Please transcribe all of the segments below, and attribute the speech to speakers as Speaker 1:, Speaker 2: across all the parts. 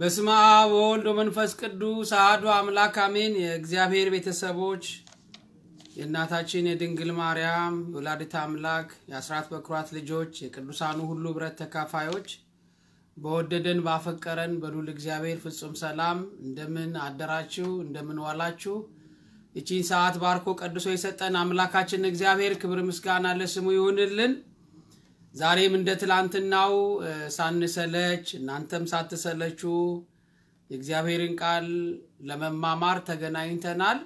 Speaker 1: በስመ አብ ወወልድ ወመንፈስ ቅዱስ አሐዱ አምላክ አሜን። የእግዚአብሔር ቤተሰቦች የእናታችን የድንግል ማርያም የወላዲተ አምላክ የአስራት በኩራት ልጆች የቅዱሳኑ ሁሉ ብረት ተካፋዮች በወደደን ባፈቀረን በሉል እግዚአብሔር ፍጹም ሰላም እንደምን አደራችሁ? እንደምን ዋላችሁ? ይቺን ሰዓት ባርኮ ቀድሶ የሰጠን አምላካችን እግዚአብሔር ክብር ምስጋና ለስሙ ይሁንልን። ዛሬም እንደ ትላንትናው ሳንሰለች እናንተም ሳትሰለቹ የእግዚአብሔርን ቃል ለመማማር ተገናኝተናል።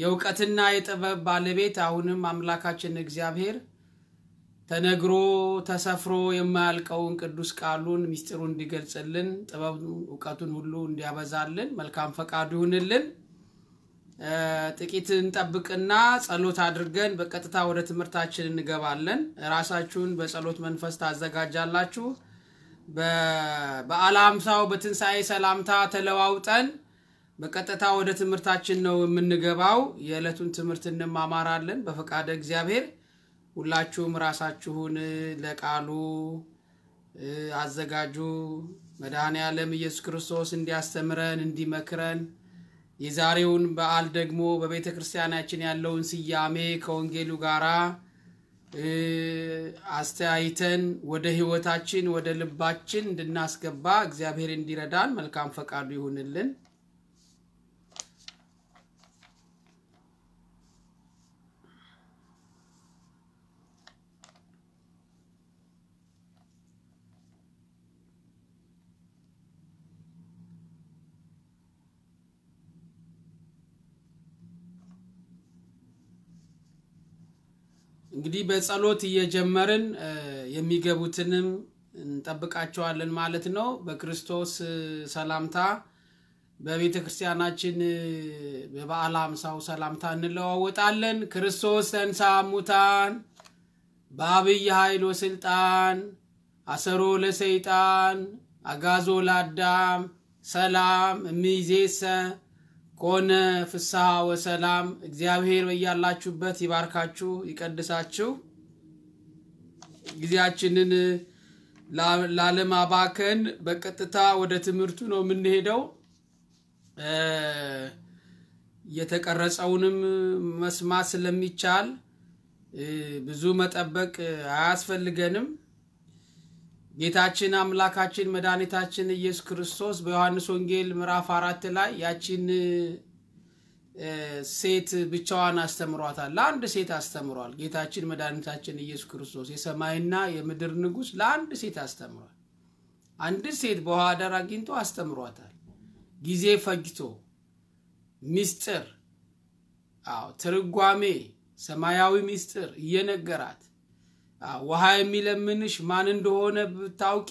Speaker 1: የእውቀትና የጥበብ ባለቤት አሁንም አምላካችን እግዚአብሔር ተነግሮ ተሰፍሮ የማያልቀውን ቅዱስ ቃሉን ሚስጢሩ እንዲገልጽልን ጥበብ እውቀቱን ሁሉ እንዲያበዛልን መልካም ፈቃዱ ይሁንልን። ጥቂት እንጠብቅና ጸሎት አድርገን በቀጥታ ወደ ትምህርታችን እንገባለን። ራሳችሁን በጸሎት መንፈስ ታዘጋጃላችሁ። በበዓለ ሃምሳው በትንሣኤ ሰላምታ ተለዋውጠን በቀጥታ ወደ ትምህርታችን ነው የምንገባው። የዕለቱን ትምህርት እንማማራለን። በፈቃደ እግዚአብሔር ሁላችሁም ራሳችሁን ለቃሉ አዘጋጁ። መድኃኔ ዓለም ኢየሱስ ክርስቶስ እንዲያስተምረን እንዲመክረን የዛሬውን በዓል ደግሞ በቤተ ክርስቲያናችን ያለውን ስያሜ ከወንጌሉ ጋር አስተያይተን ወደ ህይወታችን ወደ ልባችን እንድናስገባ እግዚአብሔር እንዲረዳን መልካም ፈቃዱ ይሁንልን። እንግዲህ በጸሎት እየጀመርን የሚገቡትንም እንጠብቃቸዋለን ማለት ነው። በክርስቶስ ሰላምታ በቤተ ክርስቲያናችን በበዓለ ሃምሳው ሰላምታ እንለዋወጣለን። ክርስቶስ ተንሳ ሙታን በአብይ ኃይል ወስልጣን አሰሮ ለሰይጣን አጋዞ ለአዳም ሰላም እሚዜሰ ኮነ ፍስሐ ወሰላም እግዚአብሔር በያላችሁበት ይባርካችሁ ይቀድሳችሁ። ጊዜያችንን ላለማባከን በቀጥታ ወደ ትምህርቱ ነው የምንሄደው። የተቀረጸውንም መስማት ስለሚቻል ብዙ መጠበቅ አያስፈልገንም። ጌታችን አምላካችን መድኃኒታችን ኢየሱስ ክርስቶስ በዮሐንስ ወንጌል ምዕራፍ አራት ላይ ያቺን ሴት ብቻዋን አስተምሯታል። ለአንድ ሴት አስተምሯል። ጌታችን መድኃኒታችን ኢየሱስ ክርስቶስ የሰማይና የምድር ንጉሥ ለአንድ ሴት አስተምሯል። አንድ ሴት በውሃ ዳር አግኝቶ አስተምሯታል። ጊዜ ፈጅቶ ምስጢር፣ ትርጓሜ፣ ሰማያዊ ምስጢር እየነገራት ውሃ የሚለምንሽ ማን እንደሆነ ብታውቂ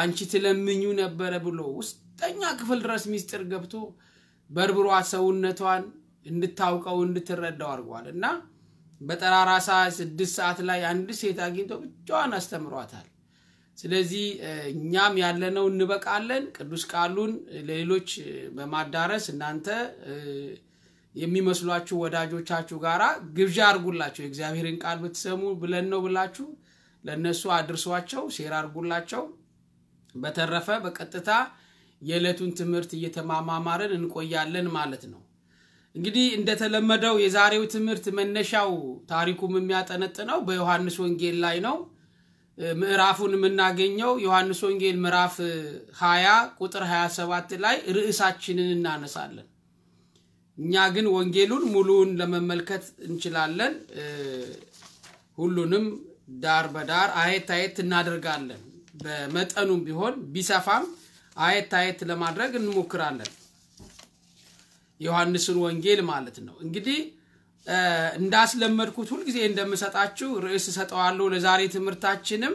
Speaker 1: አንቺ ትለምኙ ነበረ ብሎ ውስጠኛ ክፍል ድረስ ሚስጥር ገብቶ በርብሯ ሰውነቷን እንድታውቀው እንድትረዳው አድርጓል። እና በጠራራ ስድስት ሰዓት ላይ አንድ ሴት አግኝቶ ብቻዋን አስተምሯታል። ስለዚህ እኛም ያለነው እንበቃለን። ቅዱስ ቃሉን ለሌሎች በማዳረስ እናንተ የሚመስሏችሁ ወዳጆቻችሁ ጋራ ግብዣ አድርጉላቸው የእግዚአብሔርን ቃል ብትሰሙ ብለን ነው ብላችሁ ለእነሱ አድርሷቸው ሴር አድርጉላቸው በተረፈ በቀጥታ የዕለቱን ትምህርት እየተማማማርን እንቆያለን ማለት ነው እንግዲህ እንደተለመደው የዛሬው ትምህርት መነሻው ታሪኩም የሚያጠነጥነው በዮሐንስ ወንጌል ላይ ነው ምዕራፉን የምናገኘው ዮሐንስ ወንጌል ምዕራፍ 20 ቁጥር 27 ላይ ርዕሳችንን እናነሳለን እኛ ግን ወንጌሉን ሙሉውን ለመመልከት እንችላለን። ሁሉንም ዳር በዳር አየት አየት እናደርጋለን። በመጠኑም ቢሆን ቢሰፋም አየት አየት ለማድረግ እንሞክራለን። ዮሐንስን ወንጌል ማለት ነው። እንግዲህ እንዳስለመድኩት ሁልጊዜ እንደምሰጣችሁ ርዕስ ሰጠዋለሁ ለዛሬ ትምህርታችንም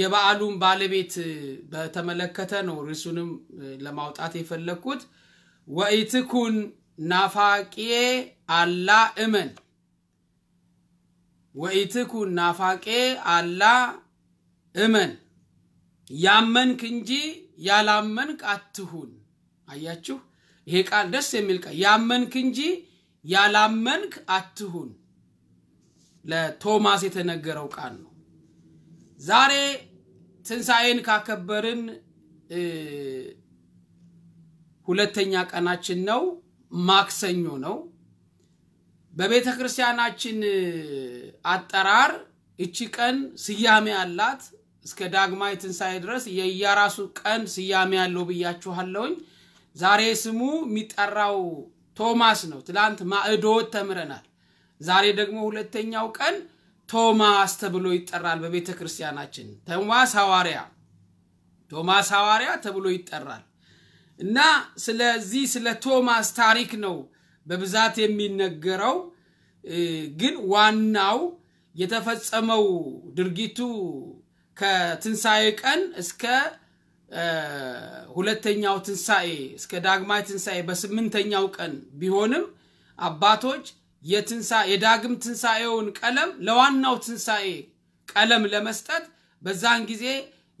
Speaker 1: የበዓሉን ባለቤት በተመለከተ ነው። ርዕሱንም ለማውጣት የፈለግኩት ወኢትኩን ናፋቄ አላ እመን ወኢትኩን ናፋቄ አላ እመን ያመንክ እንጂ ያላመንክ አትሁን። አያችሁ፣ ይሄ ቃል ደስ የሚል ቃል ያመንክ እንጂ ያላመንክ አትሁን ለቶማስ የተነገረው ቃል ነው። ዛሬ ትንሣኤን ካከበርን ሁለተኛ ቀናችን ነው። ማክሰኞ ነው። በቤተ ክርስቲያናችን አጠራር እቺ ቀን ስያሜ አላት። እስከ ዳግማ ትንሣኤ ድረስ የየራሱ ቀን ስያሜ ያለው ብያችኋለውኝ። ዛሬ ስሙ የሚጠራው ቶማስ ነው። ትላንት ማዕዶት ተምረናል። ዛሬ ደግሞ ሁለተኛው ቀን ቶማስ ተብሎ ይጠራል በቤተ ክርስቲያናችን። ቶማስ ሐዋርያ፣ ቶማስ ሐዋርያ ተብሎ ይጠራል። እና ስለዚህ ስለ ቶማስ ታሪክ ነው በብዛት የሚነገረው ግን ዋናው የተፈጸመው ድርጊቱ ከትንሣኤ ቀን እስከ ሁለተኛው ትንሣኤ እስከ ዳግማዊ ትንሣኤ በስምንተኛው ቀን ቢሆንም አባቶች የዳግም ትንሣኤውን ቀለም ለዋናው ትንሣኤ ቀለም ለመስጠት በዛን ጊዜ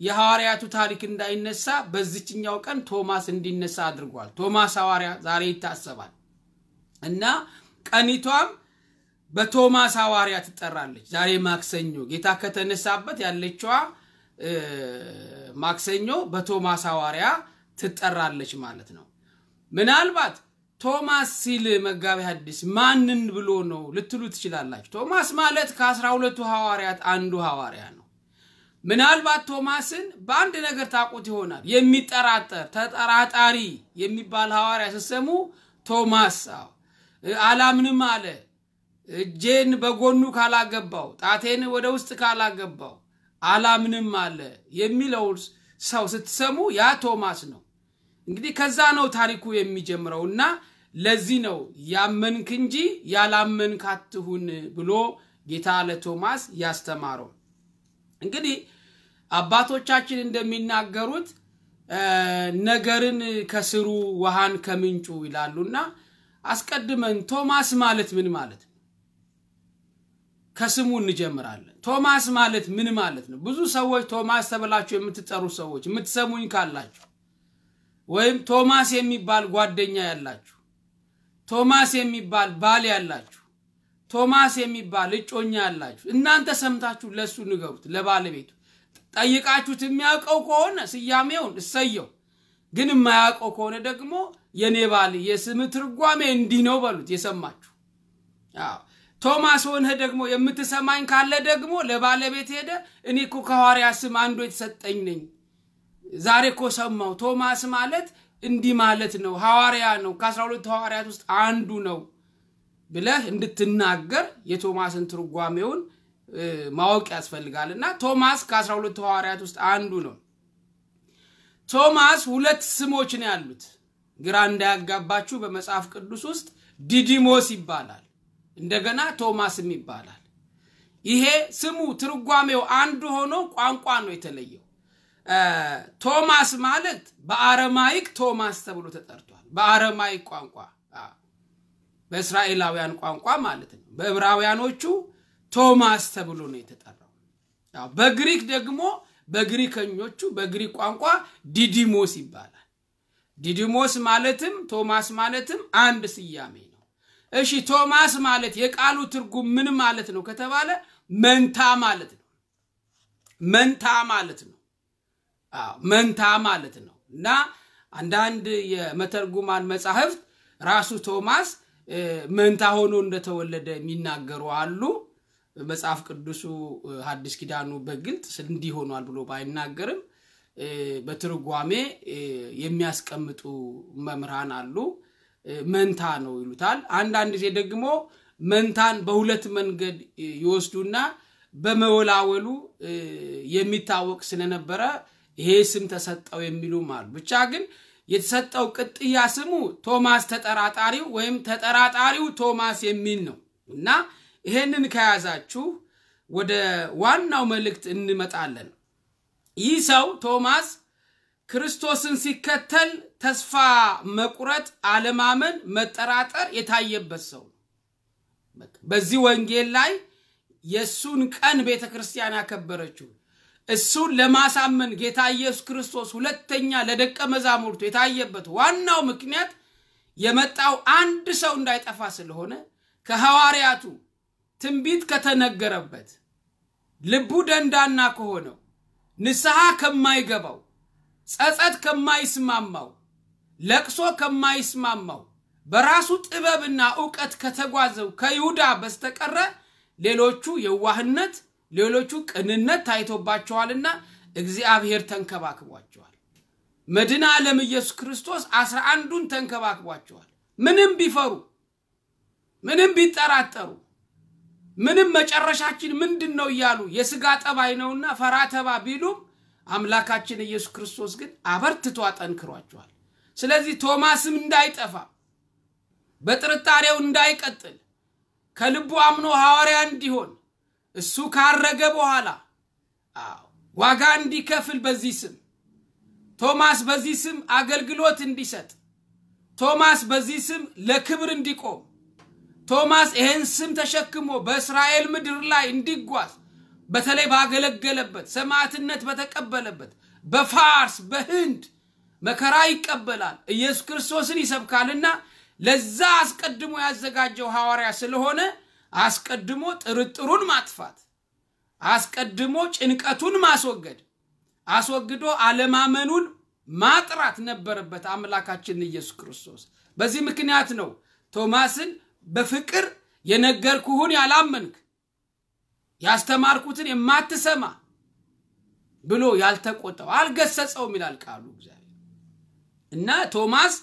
Speaker 1: የሐዋርያቱ ታሪክ እንዳይነሳ በዚችኛው ቀን ቶማስ እንዲነሳ አድርጓል። ቶማስ ሐዋርያ ዛሬ ይታሰባል እና ቀኒቷም በቶማስ ሐዋርያ ትጠራለች። ዛሬ ማክሰኞ ጌታ ከተነሳበት ያለችዋ ማክሰኞ በቶማስ ሐዋርያ ትጠራለች ማለት ነው። ምናልባት ቶማስ ሲል መጋቢ ሐዲስ ማንን ብሎ ነው ልትሉ ትችላላችሁ። ቶማስ ማለት ከአስራ ሁለቱ ሐዋርያት አንዱ ሐዋርያ ነው። ምናልባት ቶማስን በአንድ ነገር ታቁት ይሆናል። የሚጠራጠር ተጠራጣሪ የሚባል ሐዋርያ ስሰሙ ቶማስ አላምንም አለ። እጄን በጎኑ ካላገባው፣ ጣቴን ወደ ውስጥ ካላገባው አላምንም አለ የሚለው ሰው ስትሰሙ ያ ቶማስ ነው። እንግዲህ ከዛ ነው ታሪኩ የሚጀምረው እና ለዚህ ነው ያመንክ እንጂ ያላመንክ አትሁን ብሎ ጌታ ለቶማስ ያስተማረው። እንግዲህ አባቶቻችን እንደሚናገሩት ነገርን ከስሩ ውሃን ከምንጩ ይላሉና አስቀድመን ቶማስ ማለት ምን ማለት ነው? ከስሙ እንጀምራለን። ቶማስ ማለት ምን ማለት ነው? ብዙ ሰዎች ቶማስ ተብላችሁ የምትጠሩ ሰዎች የምትሰሙኝ ካላችሁ ወይም ቶማስ የሚባል ጓደኛ ያላችሁ፣ ቶማስ የሚባል ባል ያላችሁ፣ ቶማስ የሚባል እጮኛ ያላችሁ እናንተ ሰምታችሁ ለእሱ ንገሩት ለባለቤቱ ጠይቃችሁት የሚያውቀው ከሆነ ስያሜውን እሰየው፣ ግን የማያውቀው ከሆነ ደግሞ የኔ ባል የስም ትርጓሜ እንዲህ ነው በሉት። የሰማችሁ ቶማስ ሆነህ ደግሞ የምትሰማኝ ካለ ደግሞ ለባለቤት ሄደ እኔ እኮ ከሐዋርያ ስም አንዱ የተሰጠኝ ነኝ። ዛሬ እኮ ሰማው። ቶማስ ማለት እንዲህ ማለት ነው፣ ሐዋርያ ነው፣ ከአስራ ሁለቱ ሐዋርያት ውስጥ አንዱ ነው ብለህ እንድትናገር የቶማስን ትርጓሜውን ማወቅ ያስፈልጋል እና ቶማስ ከአስራ ሁለቱ ሐዋርያት ውስጥ አንዱ ነው ቶማስ ሁለት ስሞች ነው ያሉት ግራ እንዳያጋባችሁ በመጽሐፍ ቅዱስ ውስጥ ዲዲሞስ ይባላል እንደገና ቶማስም ይባላል ይሄ ስሙ ትርጓሜው አንዱ ሆኖ ቋንቋ ነው የተለየው ቶማስ ማለት በአረማይክ ቶማስ ተብሎ ተጠርቷል በአረማይክ ቋንቋ በእስራኤላውያን ቋንቋ ማለት ነው በዕብራውያኖቹ ቶማስ ተብሎ ነው የተጠራው በግሪክ ደግሞ በግሪከኞቹ በግሪክ ቋንቋ ዲዲሞስ ይባላል ዲዲሞስ ማለትም ቶማስ ማለትም አንድ ስያሜ ነው እሺ ቶማስ ማለት የቃሉ ትርጉም ምን ማለት ነው ከተባለ መንታ ማለት ነው መንታ ማለት ነው መንታ ማለት ነው እና አንዳንድ የመተርጉማን መጻሕፍት ራሱ ቶማስ መንታ ሆኖ እንደተወለደ የሚናገሩ አሉ መጽሐፍ ቅዱሱ ሀዲስ ኪዳኑ በግልጥ እንዲህ ሆኗል ብሎ ባይናገርም በትርጓሜ የሚያስቀምጡ መምህራን አሉ። መንታ ነው ይሉታል። አንዳንድ ጊዜ ደግሞ መንታን በሁለት መንገድ ይወስዱና በመወላወሉ የሚታወቅ ስለነበረ ይሄ ስም ተሰጠው የሚሉም አሉ። ብቻ ግን የተሰጠው ቅጥያ ስሙ ቶማስ ተጠራጣሪው ወይም ተጠራጣሪው ቶማስ የሚል ነው እና ይሄንን ከያዛችሁ ወደ ዋናው መልእክት እንመጣለን። ይህ ሰው ቶማስ ክርስቶስን ሲከተል ተስፋ መቁረጥ፣ አለማመን፣ መጠራጠር የታየበት ሰው በዚህ ወንጌል ላይ የእሱን ቀን ቤተ ክርስቲያን ያከበረችው እሱን ለማሳመን ጌታ ኢየሱስ ክርስቶስ ሁለተኛ ለደቀ መዛሙርቱ የታየበት ዋናው ምክንያት የመጣው አንድ ሰው እንዳይጠፋ ስለሆነ ከሐዋርያቱ ትንቢት ከተነገረበት ልቡ ደንዳና ከሆነው ንስሐ ከማይገባው ጸጸት ከማይስማማው ለቅሶ ከማይስማማው በራሱ ጥበብና እውቀት ከተጓዘው ከይሁዳ በስተቀረ ሌሎቹ የዋህነት፣ ሌሎቹ ቅንነት ታይቶባቸዋልና እግዚአብሔር ተንከባክቧቸዋል።
Speaker 2: መድና ዓለም
Speaker 1: ኢየሱስ ክርስቶስ አስራ አንዱን ተንከባክቧቸዋል። ምንም ቢፈሩ፣ ምንም ቢጠራጠሩ ምንም መጨረሻችን ምንድን ነው እያሉ የስጋ ጠባይ ነውና ፈራ ተባ ቢሉም አምላካችን ኢየሱስ ክርስቶስ ግን አበርትቶ አጠንክሯቸዋል። ስለዚህ ቶማስም እንዳይጠፋ በጥርጣሬው እንዳይቀጥል ከልቡ አምኖ ሐዋርያ እንዲሆን እሱ ካረገ በኋላ ዋጋ እንዲከፍል በዚህ ስም ቶማስ በዚህ ስም አገልግሎት እንዲሰጥ ቶማስ በዚህ ስም ለክብር እንዲቆም ቶማስ ይህን ስም ተሸክሞ በእስራኤል ምድር ላይ እንዲጓዝ በተለይ ባገለገለበት ሰማዕትነት በተቀበለበት በፋርስ በህንድ መከራ ይቀበላል፣ ኢየሱስ ክርስቶስን ይሰብካልና ለዛ አስቀድሞ ያዘጋጀው ሐዋርያ ስለሆነ አስቀድሞ ጥርጥሩን ማጥፋት፣ አስቀድሞ ጭንቀቱን ማስወገድ፣ አስወግዶ አለማመኑን ማጥራት ነበረበት አምላካችን ኢየሱስ ክርስቶስ። በዚህ ምክንያት ነው ቶማስን በፍቅር የነገርኩህን ያላመንክ ያስተማርኩትን የማትሰማ ብሎ ያልተቆጠው አልገሰጸውም ይላል ቃሉ እግዚአብሔር። እና ቶማስ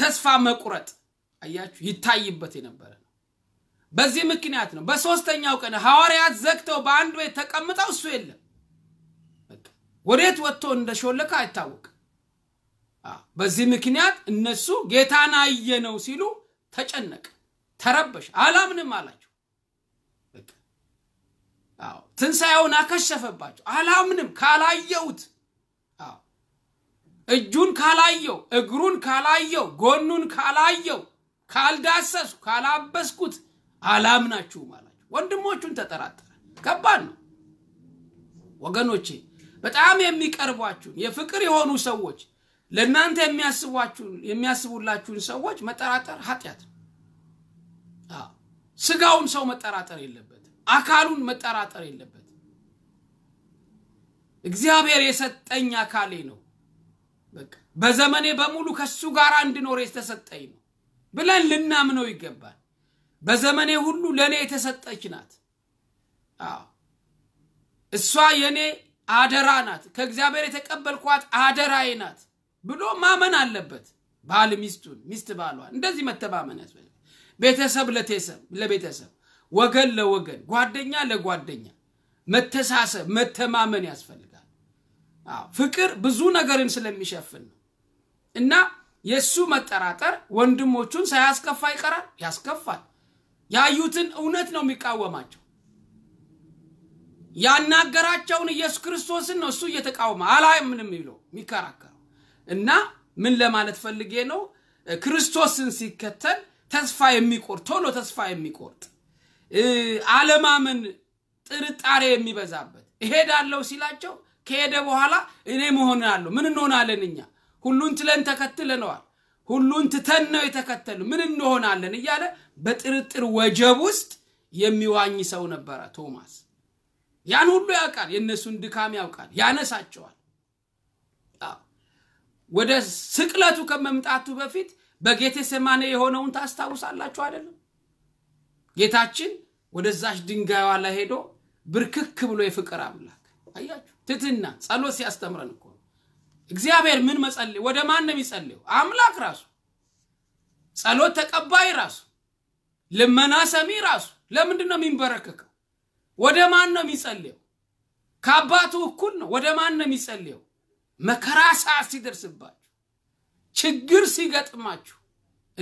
Speaker 1: ተስፋ መቁረጥ አያችሁ ይታይበት የነበረ ነው። በዚህ ምክንያት ነው በሶስተኛው ቀን ሐዋርያት ዘግተው በአንድ ቤት ተቀምጠው እሱ የለም። ወዴት ወጥቶ እንደሾለከ አይታወቅ በዚህ ምክንያት እነሱ ጌታን አየነው ሲሉ ተጨነቀ። ተረበሽ አላምንም አላቸው ትንሣኤውን አከሸፈባቸው አላምንም ካላየውት እጁን ካላየው እግሩን ካላየው ጎኑን ካላየው ካልዳሰሱ ካላበስኩት አላምናችሁም አላቸው ወንድሞቹን ተጠራጠረ ከባድ ነው ወገኖቼ በጣም የሚቀርቧችሁን የፍቅር የሆኑ ሰዎች ለእናንተ የሚያስቡላችሁን ሰዎች መጠራጠር ኃጢአት ነው ስጋውን ሰው መጠራጠር የለበት፣ አካሉን መጠራጠር የለበት። እግዚአብሔር የሰጠኝ አካሌ ነው። በዘመኔ በሙሉ ከሱ ጋር እንድኖር የተሰጠኝ ነው ብለን ልናምነው ይገባል። በዘመኔ ሁሉ ለእኔ የተሰጠች ናት። እሷ የእኔ አደራ ናት፣ ከእግዚአብሔር የተቀበልኳት አደራዬ ናት ብሎ ማመን አለበት። ባል ሚስቱን፣ ሚስት ባሏን፣ እንደዚህ መተማመን ያስፈልጋል። ቤተሰብ ለቤተሰብ ወገን ለወገን ጓደኛ ለጓደኛ መተሳሰብ መተማመን ያስፈልጋል ፍቅር ብዙ ነገርን ስለሚሸፍን ነው እና የእሱ መጠራጠር ወንድሞቹን ሳያስከፋ ይቀራል ያስከፋል ያዩትን እውነት ነው የሚቃወማቸው ያናገራቸውን ኢየሱስ ክርስቶስን ነው እሱ እየተቃወመ አላ ምንም ይለው የሚከራከረው እና ምን ለማለት ፈልጌ ነው ክርስቶስን ሲከተል ተስፋ የሚቆርጥ ቶሎ ተስፋ የሚቆርጥ አለማመን፣ ጥርጣሬ የሚበዛበት እሄዳለሁ ሲላቸው ከሄደ በኋላ እኔ መሆናለሁ ምን እንሆናለን እኛ ሁሉን ትለን ተከትለነዋል። ሁሉን ትተን ነው የተከተሉ ምን እንሆናለን እያለ በጥርጥር ወጀብ ውስጥ የሚዋኝ ሰው ነበረ ቶማስ። ያን ሁሉ ያውቃል፣ የእነሱን ድካም ያውቃል፣ ያነሳቸዋል። ወደ ስቅለቱ ከመምጣቱ በፊት በጌቴ ሰማኔ የሆነውን ታስታውሳላችሁ አይደለም? ጌታችን ወደዛች ድንጋይዋ ላይ ሄዶ ብርክክ ብሎ የፍቅር አምላክ አያችሁ፣ ትትና ጸሎት ሲያስተምረን እኮ እግዚአብሔር ምን መጸል ወደ ማን ነው የሚጸልው አምላክ ራሱ ጸሎት ተቀባይ ራሱ ልመና ሰሚ ራሱ። ለምንድን ነው የሚንበረከከው? ወደ ማን ነው የሚጸልየው? ከአባቱ እኩል ነው። ወደ ማን ነው የሚጸልየው? መከራ ሰዓት ሲደርስባቸው ችግር ሲገጥማችሁ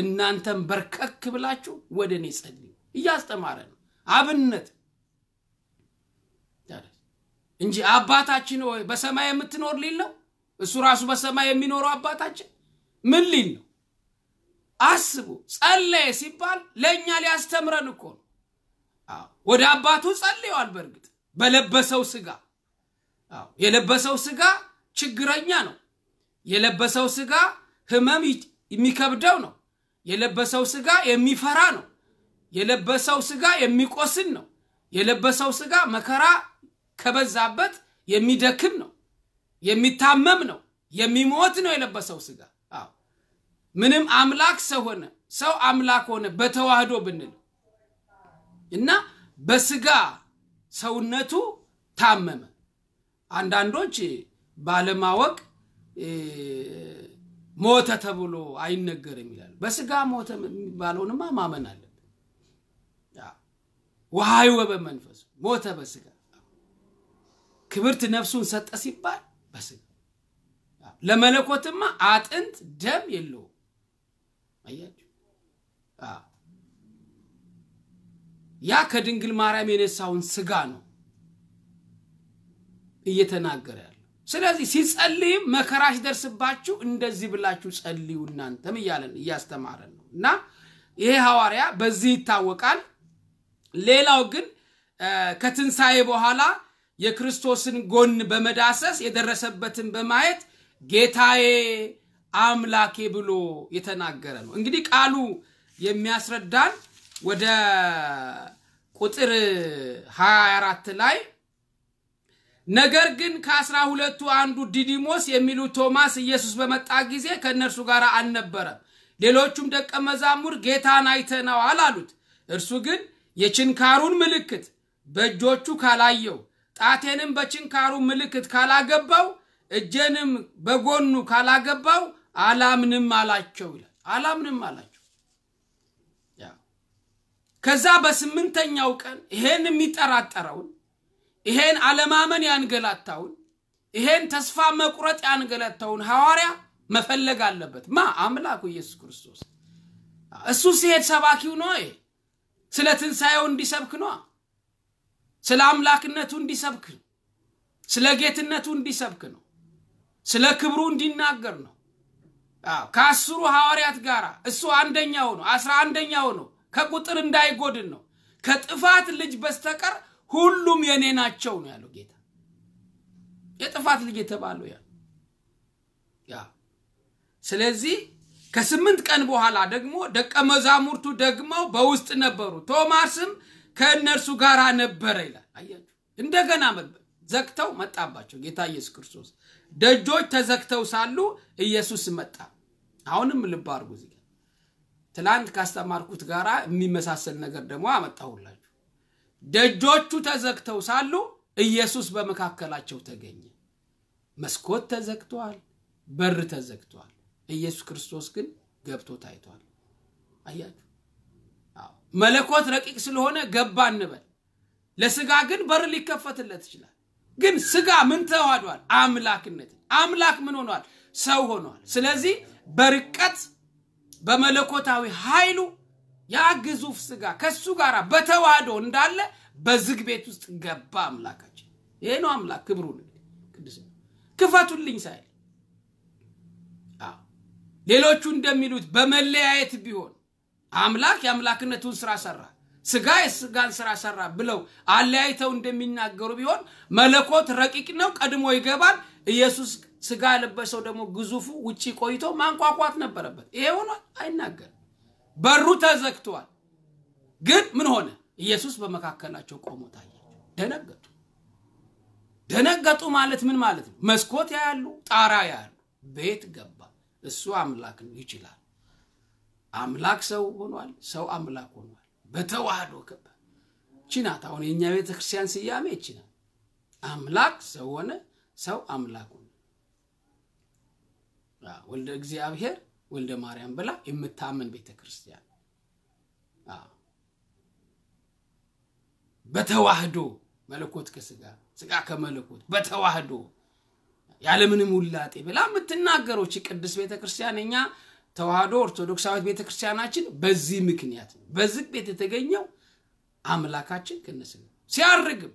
Speaker 1: እናንተም በርከክ ብላችሁ ወደ እኔ ጸልዩ እያስተማረ ነው አብነት እንጂ አባታችን ወይ በሰማይ የምትኖር ሊል ነው እሱ ራሱ በሰማይ የሚኖረው አባታችን ምን ሊል ነው አስቡ ጸለየ ሲባል ለእኛ ሊያስተምረን እኮ ነው ወደ አባቱ ጸልየዋል በእርግጥ በለበሰው ስጋ የለበሰው ስጋ ችግረኛ ነው የለበሰው ስጋ ህመም የሚከብደው ነው። የለበሰው ስጋ የሚፈራ ነው። የለበሰው ስጋ የሚቆስን ነው። የለበሰው ስጋ መከራ ከበዛበት የሚደክም ነው፣ የሚታመም ነው፣ የሚሞት ነው። የለበሰው ስጋ አዎ፣ ምንም አምላክ ሰው ሆነ፣ ሰው አምላክ ሆነ በተዋህዶ ብንል እና በስጋ ሰውነቱ ታመመ። አንዳንዶች ባለማወቅ ሞተ ተብሎ አይነገርም ይላል። በስጋ ሞተ የሚባለውንማ ማመን አለብን። ወሐይወ በመንፈስ ሞተ በስጋ ክብርት ነፍሱን ሰጠ ሲባል በስጋ ለመለኮትማ አጥንት ደም የለው ያ ከድንግል ማርያም የነሳውን ስጋ ነው እየተናገረ ስለዚህ ሲጸልይም መከራሽ ደርስባችሁ እንደዚህ ብላችሁ ጸልዩ እናንተም እያለን እያስተማረን ነው እና ይሄ ሐዋርያ በዚህ ይታወቃል። ሌላው ግን ከትንሣኤ በኋላ የክርስቶስን ጎን በመዳሰስ የደረሰበትን በማየት ጌታዬ አምላኬ ብሎ የተናገረ ነው። እንግዲህ ቃሉ የሚያስረዳን ወደ ቁጥር 24 ላይ ነገር ግን ከአስራ ሁለቱ አንዱ ዲዲሞስ የሚሉ ቶማስ ኢየሱስ በመጣ ጊዜ ከእነርሱ ጋር አልነበረም። ሌሎቹም ደቀ መዛሙር ጌታን አይተነዋል አሉት። እርሱ ግን የችንካሩን ምልክት በእጆቹ ካላየው፣ ጣቴንም በችንካሩ ምልክት ካላገባው፣ እጄንም በጎኑ ካላገባው አላምንም አላቸው ይላል። አላምንም አላቸው። ከዛ በስምንተኛው ቀን ይሄን የሚጠራጠረውን ይሄን አለማመን ያንገላታውን ይሄን ተስፋ መቁረጥ ያንገላታውን ሐዋርያ መፈለግ አለበት ማ አምላኩ ኢየሱስ ክርስቶስ እሱ ሲሄድ ሰባኪው ነው ይሄ ስለ ትንሣኤው እንዲሰብክ ነው ስለ አምላክነቱ እንዲሰብክ ስለ ጌትነቱ እንዲሰብክ ነው ስለ ክብሩ እንዲናገር ነው ከአስሩ ሐዋርያት ጋር እሱ አንደኛው ነው አስራ አንደኛው ነው ከቁጥር እንዳይጎድን ነው ከጥፋት ልጅ በስተቀር ሁሉም የኔ ናቸው ነው ያለው ጌታ የጥፋት ልጅ የተባለው ያ ያ ስለዚህ ከስምንት ቀን በኋላ ደግሞ ደቀ መዛሙርቱ ደግሞ በውስጥ ነበሩ ቶማስም ከእነርሱ ጋር ነበረ ይላል አያችሁ እንደገና ዘግተው መጣባቸው ጌታ ኢየሱስ ክርስቶስ ደጆች ተዘግተው ሳሉ ኢየሱስ መጣ አሁንም ልብ አርጉ ትላንት ካስተማርኩት ጋራ የሚመሳሰል ነገር ደግሞ አመጣሁላችሁ ደጆቹ ተዘግተው ሳሉ ኢየሱስ በመካከላቸው ተገኘ። መስኮት ተዘግቷል፣ በር ተዘግቷል። ኢየሱስ ክርስቶስ ግን ገብቶ ታይቷል። አያችሁ፣ መለኮት ረቂቅ ስለሆነ ገባ እንበል። ለስጋ ግን በር ሊከፈትለት ይችላል። ግን ስጋ ምን ተዋዷል አምላክነት። አምላክ ምን ሆኗል? ሰው ሆኗል። ስለዚህ በርቀት በመለኮታዊ ኃይሉ ያ ግዙፍ ስጋ ከሱ ጋር በተዋህዶ እንዳለ በዝግ ቤት ውስጥ ገባ አምላካችን። ይሄ ነው አምላክ ክብሩ ቅዱስ ክፈቱልኝ ሳይል ሌሎቹ እንደሚሉት በመለያየት ቢሆን አምላክ የአምላክነቱን ስራ ሰራ፣ ስጋ የስጋን ስራ ሰራ ብለው አለያይተው እንደሚናገሩ ቢሆን መለኮት ረቂቅ ነው፣ ቀድሞ ይገባል። ኢየሱስ ስጋ የለበሰው ደግሞ ግዙፉ ውጪ ቆይቶ ማንቋቋት ነበረበት። ይሄ ሆኗል፣ አይናገርም። በሩ ተዘግቷል። ግን ምን ሆነ? ኢየሱስ በመካከላቸው ቆሞ ታያቸው። ደነገጡ። ደነገጡ ማለት ምን ማለት ነው? መስኮት ያያሉ፣ ጣራ ያያሉ። ቤት ገባ። እሱ አምላክ ነው፣ ይችላል። አምላክ ሰው ሆኗል፣ ሰው አምላክ ሆኗል። በተዋህዶ ገባ። ቺናት አሁን የእኛ ቤተክርስቲያን ስያሜ ይችናል። አምላክ ሰው ሆነ፣ ሰው አምላክ ወልደ እግዚአብሔር ወልደ ማርያም ብላ የምታምን ቤተ ክርስቲያን በተዋህዶ መለኮት ከስጋ ስጋ ከመለኮት በተዋህዶ ያለምንም ውላጤ ብላ የምትናገረው ቅድስት ቤተ ክርስቲያን እኛ ተዋህዶ ኦርቶዶክሳዊት ቤተ ክርስቲያናችን በዚህ ምክንያት ነው። በዝግ ቤት የተገኘው አምላካችን ክንስ ነው። ሲያርግም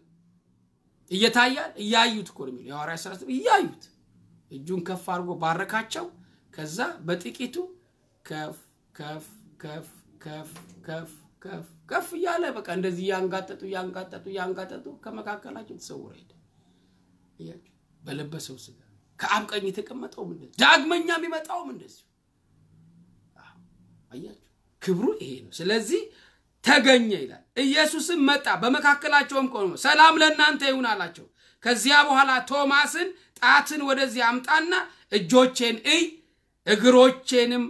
Speaker 1: እየታያል እያዩት እኮ ነው የሚለው የሐዋርያት እያዩት እጁን ከፍ አድርጎ ባረካቸው ከዛ በጥቂቱ ከፍ ከፍ ከፍ ከፍ ከፍ ከፍ ከፍ እያለ በቃ እንደዚህ እያንጋጠጡ እያንጋጠጡ እያንጋጠጡ ከመካከላቸው ተሰውረ ሄደ። በለበሰው ስጋ ከአብ ቀኝ የተቀመጠውም ዳግመኛ የሚመጣውም እንደዚሁ። አያችሁ፣ ክብሩ ይሄ ነው። ስለዚህ ተገኘ ይላል። ኢየሱስም መጣ በመካከላቸውም ቆሞ ሰላም ለእናንተ ይሁን አላቸው። ከዚያ በኋላ ቶማስን ጣትን ወደዚህ አምጣና እጆቼን እይ እግሮቼንም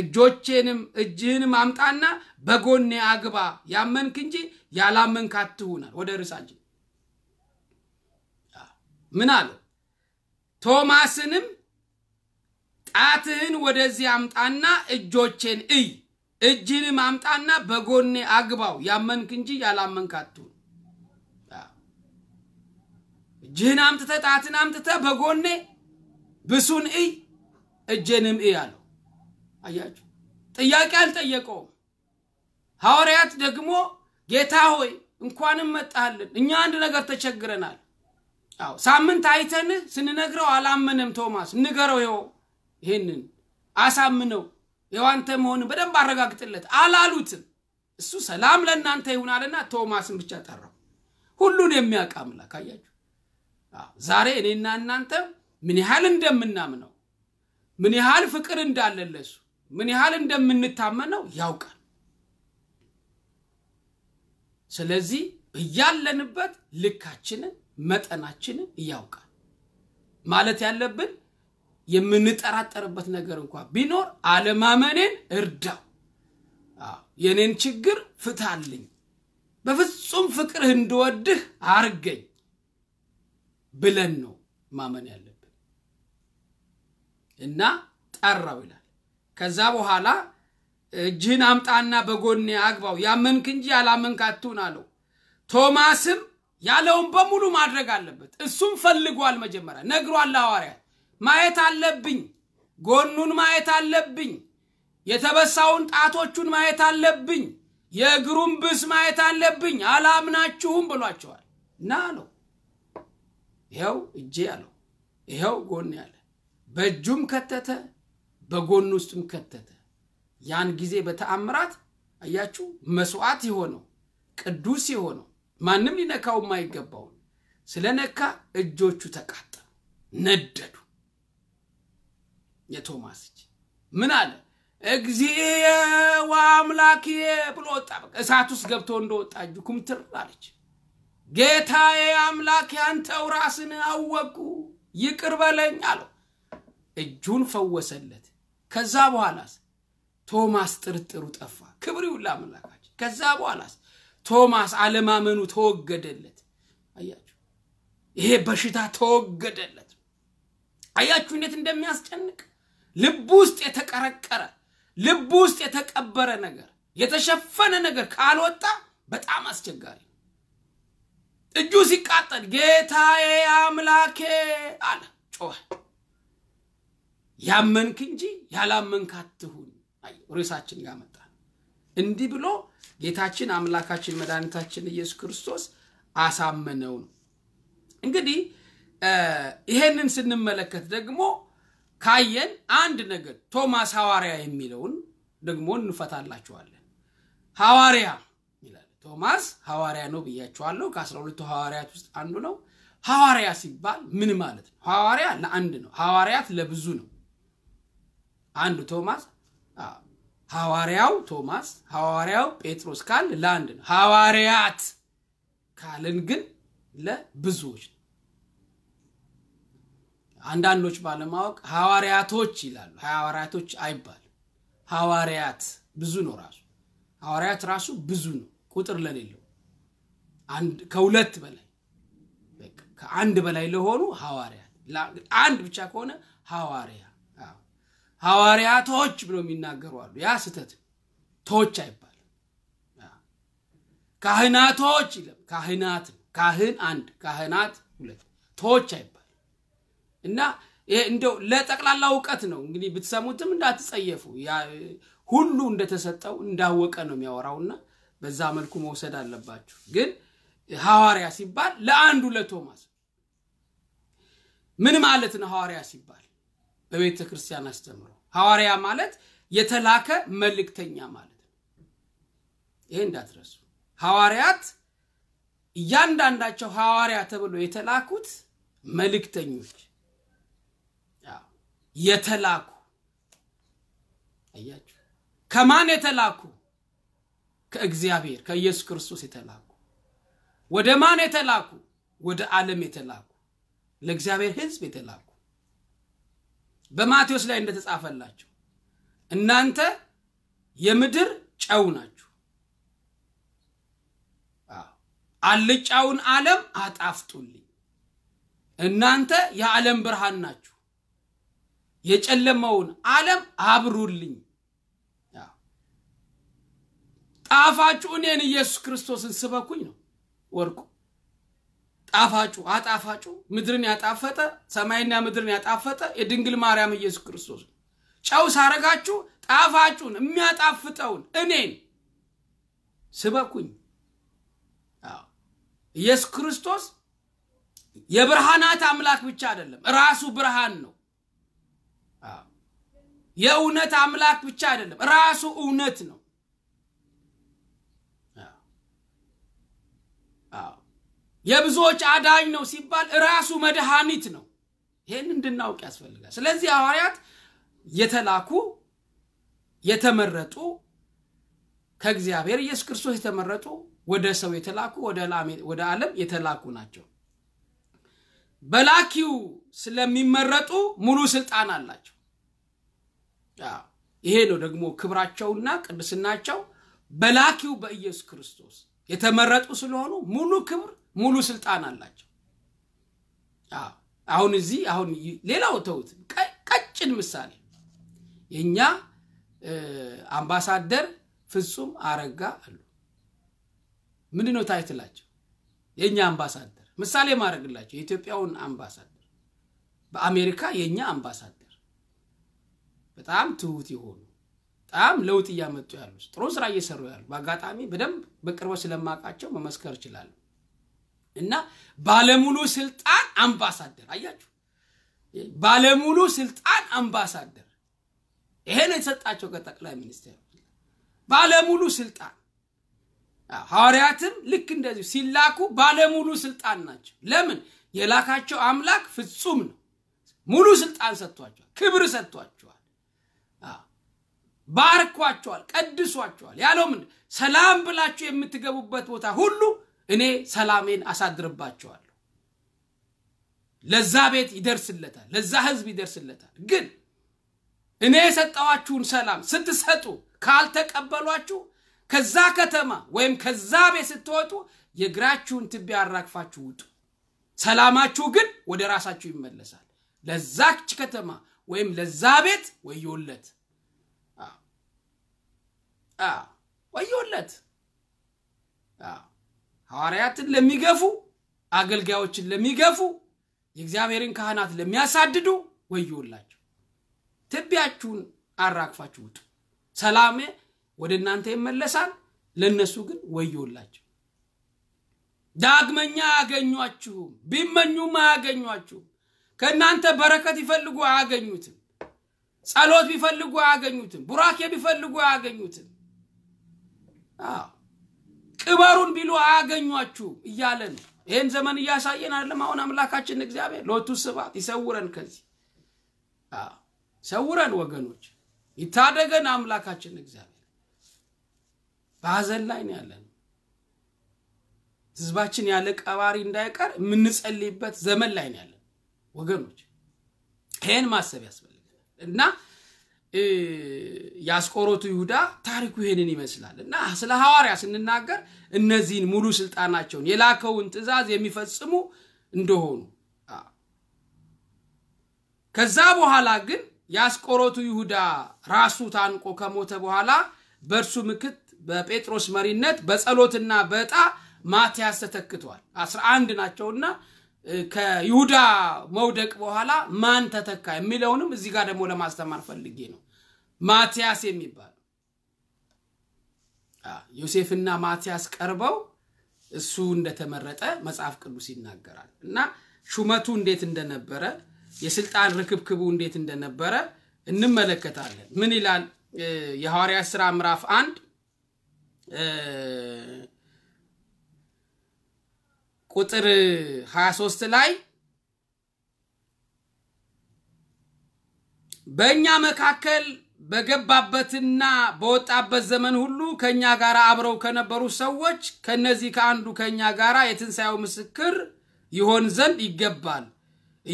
Speaker 1: እጆቼንም እጅህንም አምጣና በጎኔ አግባ ያመንክ እንጂ ያላመንክ አትሁናል ወደ ርሳችን ምን አለው ቶማስንም ጣትህን ወደዚህ አምጣና እጆቼን እይ እጅንም አምጣና በጎኔ አግባው ያመንክ እንጂ ያላመንክ አትሁን እጅህን አምጥተ ጣትን አምጥተ በጎኔ ብሱን እይ እጄንም እይ አለው። አያችሁ፣ ጥያቄ አልጠየቀውም። ሐዋርያት ደግሞ ጌታ ሆይ እንኳንም መጣህልን፣ እኛ አንድ ነገር ተቸግረናል። አዎ ሳምንት አይተንህ ስንነግረው አላመነም። ቶማስ ንገረው፣ ይኸው ይህንን አሳምነው፣ ይኸው አንተ መሆንን በደንብ አረጋግጥለት አላሉትም። እሱ ሰላም ለእናንተ ይሁናልና ቶማስን ብቻ ጠራው። ሁሉን የሚያውቅ አምላክ አያችሁ። ዛሬ እኔና እናንተ ምን ያህል እንደምናምነው ምን ያህል ፍቅር እንዳለን ለሱ ምን ያህል እንደምንታመነው ያውቃል። ስለዚህ እያለንበት ልካችንን መጠናችንን ያውቃል። ማለት ያለብን የምንጠራጠርበት ነገር እንኳ ቢኖር አለማመኔን እርዳው፣ የኔን ችግር ፍታልኝ፣ በፍጹም ፍቅርህ እንድወድህ አርገኝ ብለን ነው ማመን ያለ እና ጠራው ይላል። ከዛ በኋላ እጅህን አምጣና በጎን አግባው፣ ያመንክ እንጂ ያላመንክ አትሁን አለው። ቶማስም ያለውን በሙሉ ማድረግ አለበት። እሱም ፈልጓል። መጀመሪያ ነግሯል። ሐዋርያት ማየት አለብኝ፣ ጎኑን ማየት አለብኝ፣ የተበሳውን ጣቶቹን ማየት አለብኝ፣ የእግሩን ብስ ማየት አለብኝ፣ አላምናችሁም ብሏቸዋል። ና አለው። ይኸው እጄ አለው፣ ይኸው ጎን ያለ በእጁም ከተተ በጎን ውስጥም ከተተ። ያን ጊዜ በተአምራት አያችሁ፣ መስዋዕት የሆነው ቅዱስ የሆነው ማንም ሊነካው የማይገባውን ስለነካ እጆቹ ተቃጠሉ፣ ነደዱ። የቶማስ እጅ ምን አለ? እግዚእየ ወአምላክየ ብሎ ወጣ። እሳት ውስጥ ገብቶ እንደወጣ እጁ ኩምትር አለች። ጌታዬ አምላክ፣ አንተው ራስን አወቁ፣ ይቅር በለኝ አለው። እጁን ፈወሰለት። ከዛ በኋላስ ቶማስ ጥርጥሩ ጠፋ። ክብር ይሁን አምላካችን። ከዛ በኋላስ ቶማስ አለማመኑ ተወገደለት። አያችሁ፣ ይሄ በሽታ ተወገደለት። አያችሁ እንዴት እንደሚያስጨንቅ ልብ ውስጥ የተቀረቀረ ልብ ውስጥ የተቀበረ ነገር የተሸፈነ ነገር ካልወጣ በጣም አስቸጋሪ ነው። እጁ ሲቃጠል ጌታዬ አምላኬ አለ ጮኸ። ያመንክ እንጂ ያላመንክ አትሁን ርዕሳችን ጋር መጣ እንዲህ ብሎ ጌታችን አምላካችን መድኃኒታችን ኢየሱስ ክርስቶስ አሳመነው ነው እንግዲህ ይሄንን ስንመለከት ደግሞ ካየን አንድ ነገር ቶማስ ሐዋርያ የሚለውን ደግሞ እንፈታላችኋለን ሐዋርያ ይላል ቶማስ ሐዋርያ ነው ብያችኋለሁ ከአስራ ሁለቱ ሐዋርያት ውስጥ አንዱ ነው ሐዋርያ ሲባል ምን ማለት ነው ሐዋርያ ለአንድ ነው ሐዋርያት ለብዙ ነው አንዱ ቶማስ ሐዋርያው ቶማስ ሐዋርያው ጴጥሮስ ካል ለአንድ ነው ሐዋርያት ካልን ግን ለብዙዎች ነው አንዳንዶች ባለማወቅ ሐዋርያቶች ይላሉ ሐዋርያቶች አይባል ሐዋርያት ብዙ ነው ራሱ ሐዋርያት ራሱ ብዙ ነው ቁጥር ለሌለው ከሁለት በላይ ከአንድ በላይ ለሆኑ ሐዋርያት አንድ ብቻ ከሆነ ሐዋርያ ቶች ብሎ የሚናገሩ አሉ። ያ ስህተት ቶች አይባል ካህናቶች ይለም ካህናት ካህን አንድ ካህናት ሁለት ቶች አይባል እና እንደው ለጠቅላላ እውቀት ነው እንግዲህ ብትሰሙትም እንዳትጸየፉ ሁሉ እንደተሰጠው እንዳወቀ ነው የሚያወራውና በዛ መልኩ መውሰድ አለባችሁ ግን ሐዋርያ ሲባል ለአንዱ ለቶማስ ምን ማለት ነው ሐዋርያ ሲባል በቤተ ክርስቲያን አስተምሮ ሐዋርያ ማለት የተላከ መልእክተኛ ማለት ነው። ይሄ እንዳትረሱ። ሐዋርያት እያንዳንዳቸው ሐዋርያ ተብለው የተላኩት መልእክተኞች የተላኩ አያችሁ። ከማን የተላኩ? ከእግዚአብሔር ከኢየሱስ ክርስቶስ የተላኩ። ወደ ማን የተላኩ? ወደ ዓለም የተላኩ፣ ለእግዚአብሔር ሕዝብ የተላኩ በማቴዎስ ላይ እንደተጻፈላቸው እናንተ የምድር ጨው ናችሁ፣ አልጫውን ዓለም አጣፍጡልኝ። እናንተ የዓለም ብርሃን ናችሁ፣ የጨለመውን ዓለም አብሩልኝ። ጣፋችሁ እኔን ኢየሱስ ክርስቶስን ስበኩኝ ነው ወርቁ ጣፋጩ አጣፋጩ ምድርን ያጣፈጠ ሰማይና ምድርን ያጣፈጠ የድንግል ማርያም ኢየሱስ ክርስቶስ ነው። ጨው ሳረጋችሁ ጣፋጩን የሚያጣፍጠውን እኔን ስበኩኝ። ኢየሱስ ክርስቶስ የብርሃናት አምላክ ብቻ አይደለም፣ ራሱ ብርሃን ነው። የእውነት አምላክ ብቻ አይደለም፣ ራሱ እውነት ነው። የብዙዎች አዳኝ ነው ሲባል ራሱ መድኃኒት ነው። ይህን እንድናውቅ ያስፈልጋል። ስለዚህ ሐዋርያት የተላኩ የተመረጡ ከእግዚአብሔር ኢየሱስ ክርስቶስ የተመረጡ ወደ ሰው የተላኩ ወደ ዓለም የተላኩ ናቸው። በላኪው ስለሚመረጡ ሙሉ ስልጣን አላቸው። ይሄ ነው ደግሞ ክብራቸውና ቅድስናቸው። በላኪው በኢየሱስ ክርስቶስ የተመረጡ ስለሆኑ ሙሉ ክብር ሙሉ ስልጣን አላቸው። አሁን እዚህ አሁን ሌላው ተውት፣ ቀጭን ምሳሌ የእኛ አምባሳደር ፍጹም አረጋ አሉ። ምንድ ነው ታይትላቸው? የእኛ አምባሳደር ምሳሌ ማድረግላቸው የኢትዮጵያውን አምባሳደር በአሜሪካ የእኛ አምባሳደር በጣም ትሁት የሆኑ በጣም ለውጥ እያመጡ ያሉ ጥሩ ስራ እየሰሩ ያሉ በአጋጣሚ በደንብ በቅርበ ስለማቃቸው መመስከር እችላለሁ። እና ባለሙሉ ስልጣን አምባሳደር አያችሁ ባለሙሉ ስልጣን አምባሳደር ይሄ ነው የተሰጣቸው ከጠቅላይ ሚኒስቴር ባለሙሉ ስልጣን ሐዋርያትም ልክ እንደዚሁ ሲላኩ ባለሙሉ ስልጣን ናቸው ለምን የላካቸው አምላክ ፍጹም ነው ሙሉ ስልጣን ሰጥቷቸዋል ክብር ሰጥቷቸዋል ባርኳቸዋል ቀድሷቸዋል ያለው ምንድ ሰላም ብላችሁ የምትገቡበት ቦታ ሁሉ እኔ ሰላሜን አሳድርባቸዋለሁ። ለዛ ቤት ይደርስለታል፣ ለዛ ህዝብ ይደርስለታል። ግን እኔ የሰጠዋችሁን ሰላም ስትሰጡ ካልተቀበሏችሁ ከዛ ከተማ ወይም ከዛ ቤት ስትወጡ የእግራችሁን ትቢያ አራግፋችሁ ውጡ። ሰላማችሁ ግን ወደ ራሳችሁ ይመለሳል። ለዛች ከተማ ወይም ለዛ ቤት ወዮለት፣ ወዮለት። ሐዋርያትን ለሚገፉ አገልጋዮችን ለሚገፉ የእግዚአብሔርን ካህናት ለሚያሳድዱ ወዮላቸው ትቢያችሁን አራግፋችሁ ውጡ ሰላሜ ወደ እናንተ ይመለሳል ለእነሱ ግን ወዮላቸው ዳግመኛ አያገኟችሁም ቢመኙም አያገኟችሁም ከእናንተ በረከት ይፈልጉ አያገኙትም ጸሎት ቢፈልጉ አያገኙትም ቡራኬ ቢፈልጉ አያገኙትም አዎ ቅበሩን ቢሉ አያገኟችሁ እያለ ነው። ይህን ዘመን እያሳየን አለም። አሁን አምላካችን እግዚአብሔር ሎቱ ስባት ይሰውረን፣ ከዚህ ሰውረን ወገኖች፣ ይታደገን አምላካችን እግዚአብሔር። በሀዘን ላይ ነው ያለን። ህዝባችን ያለ ቀባሪ እንዳይቀር የምንጸልይበት ዘመን ላይ ነው ያለን ወገኖች። ይህን ማሰብ ያስፈልጋል እና የአስቆሮቱ ይሁዳ ታሪኩ ይሄንን ይመስላል እና ስለ ሐዋርያ ስንናገር እነዚህን ሙሉ ስልጣናቸውን የላከውን ትእዛዝ የሚፈጽሙ እንደሆኑ ከዛ በኋላ ግን የአስቆሮቱ ይሁዳ ራሱ ታንቆ ከሞተ በኋላ በእርሱ ምክት በጴጥሮስ መሪነት በጸሎትና በእጣ ማቲያስ ተተክቷል። አስራ አንድ ናቸውና ከይሁዳ መውደቅ በኋላ ማን ተተካ የሚለውንም እዚህ ጋር ደግሞ ለማስተማር ፈልጌ ነው። ማቲያስ የሚባለው ዮሴፍና ማቲያስ ቀርበው እሱ እንደተመረጠ መጽሐፍ ቅዱስ ይናገራል እና ሹመቱ እንዴት እንደነበረ የስልጣን ርክብክቡ እንዴት እንደነበረ እንመለከታለን ምን ይላል የሐዋርያ ስራ ምዕራፍ አንድ ቁጥር 23 ላይ በእኛ መካከል በገባበትና በወጣበት ዘመን ሁሉ ከእኛ ጋር አብረው ከነበሩ ሰዎች ከነዚህ ከአንዱ ከእኛ ጋር የትንሣኤው ምስክር ይሆን ዘንድ ይገባል።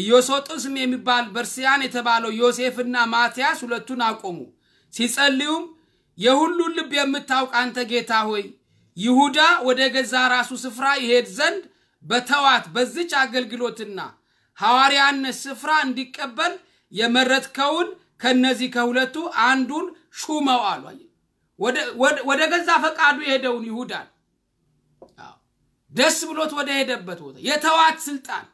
Speaker 1: ኢዮሶጥስም የሚባል በርስያን የተባለው ዮሴፍና ማትያስ ሁለቱን አቆሙ። ሲጸልዩም የሁሉን ልብ የምታውቅ አንተ ጌታ ሆይ ይሁዳ ወደ ገዛ ራሱ ስፍራ ይሄድ ዘንድ በተዋት በዚች አገልግሎትና ሐዋርያነት ስፍራ እንዲቀበል የመረጥከውን ከነዚህ ከሁለቱ አንዱን ሹመው አሉ። ወደ ገዛ ፈቃዱ የሄደውን ይሁዳን ደስ ብሎት ወደ ሄደበት ቦታ የተዋት ስልጣን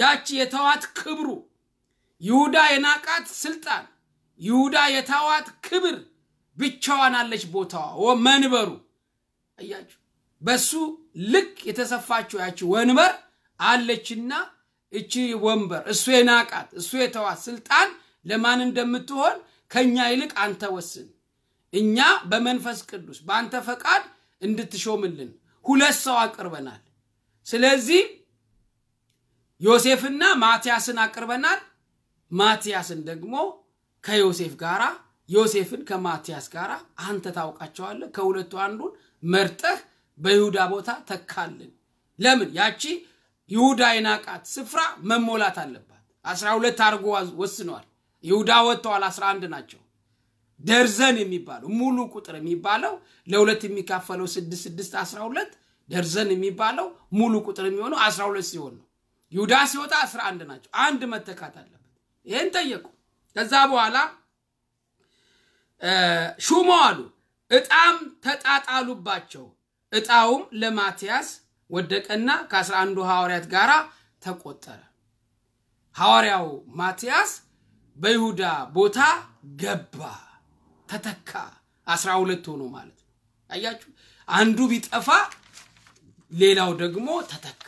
Speaker 1: ያቺ የተዋት ክብሩ ይሁዳ የናቃት ስልጣን ይሁዳ የተዋት ክብር ብቻዋን አለች ቦታዋ መንበሩ እያችሁ በሱ ልክ የተሰፋችው ያቺ ወንበር አለችና እቺ ወንበር እሱ የናቃት እሱ የተዋት ስልጣን ለማን እንደምትሆን ከእኛ ይልቅ አንተ ወስን እኛ በመንፈስ ቅዱስ በአንተ ፈቃድ እንድትሾምልን ሁለት ሰው አቅርበናል ስለዚህ ዮሴፍና ማቲያስን አቅርበናል ማቲያስን ደግሞ ከዮሴፍ ጋር ዮሴፍን ከማቲያስ ጋር አንተ ታውቃቸዋለ ከሁለቱ አንዱን መርጠህ በይሁዳ ቦታ ተካልን ለምን ያቺ ይሁዳ የናቃት ስፍራ መሞላት አለባት አስራ ሁለት አርጎ ወስኗል ይሁዳ ወጥተዋል 11 ናቸው ደርዘን የሚባለው ሙሉ ቁጥር የሚባለው ለሁለት የሚካፈለው 6 12 ደርዘን የሚባለው ሙሉ ቁጥር የሚሆነው 12 ሲሆን ነው ይሁዳ ሲወጣ 11 ናቸው አንድ መተካት አለበት ይህን ጠየቁ ከዛ በኋላ ሹሞ አሉ እጣም ተጣጣሉባቸው እጣውም ለማትያስ ወደቀና ከ11 ሐዋርያት ጋር ተቆጠረ ሐዋርያው ማትያስ በይሁዳ ቦታ ገባ ተተካ አስራ ሁለት ሆኖ ማለት ነው አያችሁ አንዱ ቢጠፋ ሌላው ደግሞ ተተካ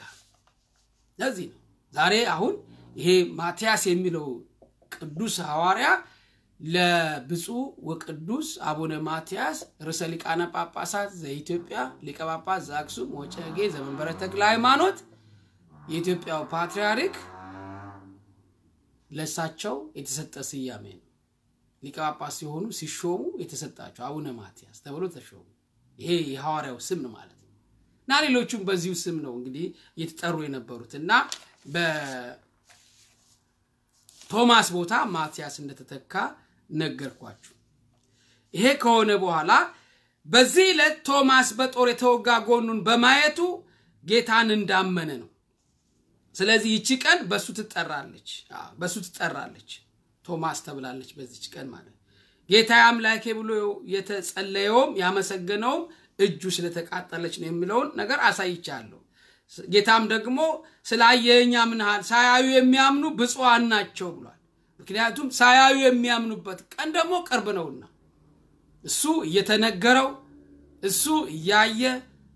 Speaker 1: ለዚህ ነው ዛሬ አሁን ይሄ ማቲያስ የሚለው ቅዱስ ሐዋርያ ለብፁ ወቅዱስ አቡነ ማቲያስ ርዕሰ ሊቃነ ጳጳሳት ዘኢትዮጵያ ሊቀ ጳጳስ ዘአክሱም ወጨጌ ዘመንበረ ተክለ ሃይማኖት የኢትዮጵያው ፓትርያርክ ለእሳቸው የተሰጠ ስያሜ ነው። ሊቀጳጳስ ሲሆኑ ሲሾሙ የተሰጣቸው አቡነ ማትያስ ተብሎ ተሾሙ። ይሄ የሐዋርያው ስም ማለት ነው እና ሌሎቹም በዚሁ ስም ነው እንግዲህ እየተጠሩ የነበሩት እና በቶማስ ቦታ ማትያስ እንደተተካ ነገርኳችሁ። ይሄ ከሆነ በኋላ በዚህ ዕለት ቶማስ በጦር የተወጋ ጎኑን በማየቱ ጌታን እንዳመነ ነው። ስለዚህ ይቺ ቀን በሱ ትጠራለች በሱ ትጠራለች ቶማስ ተብላለች በዚች ቀን ማለት ጌታ አምላኬ ብሎ የተጸለየውም ያመሰገነውም እጁ ስለተቃጠለች ነው የሚለውን ነገር አሳይቻለሁ ጌታም ደግሞ ስላየኛ ምንሃል ሳያዩ የሚያምኑ ብፁዓን ናቸው ብሏል ምክንያቱም ሳያዩ የሚያምኑበት ቀን ደግሞ ቅርብ ነውና እሱ እየተነገረው እሱ እያየ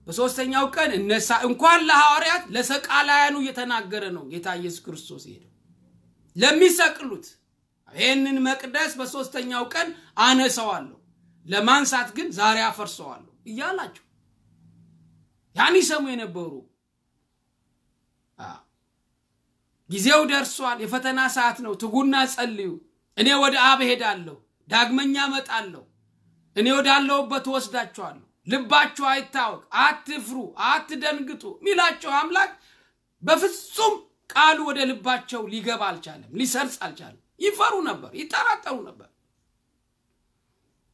Speaker 1: በሶስተኛው ቀን እነሳ እንኳን ለሐዋርያት ለሰቃላያኑ እየተናገረ ነው ጌታ ኢየሱስ ክርስቶስ ሄደው ለሚሰቅሉት ይህንን መቅደስ በሶስተኛው ቀን አነሰዋለሁ ለማንሳት ግን ዛሬ አፈርሰዋለሁ እያላቸው ያን ይሰሙ የነበሩ ጊዜው ደርሷል፣ የፈተና ሰዓት ነው፣ ትጉና ጸልዩ፣ እኔ ወደ አብ ሄዳለሁ፣ ዳግመኛ መጣለሁ፣ እኔ ወዳለውበት ወስዳቸዋለሁ ልባችሁ አይታወቅ፣ አትፍሩ፣ አትደንግጡ ሚላቸው አምላክ በፍጹም ቃሉ ወደ ልባቸው ሊገባ አልቻለም፣ ሊሰርጽ አልቻለም። ይፈሩ ነበር፣ ይጠራጠሩ ነበር።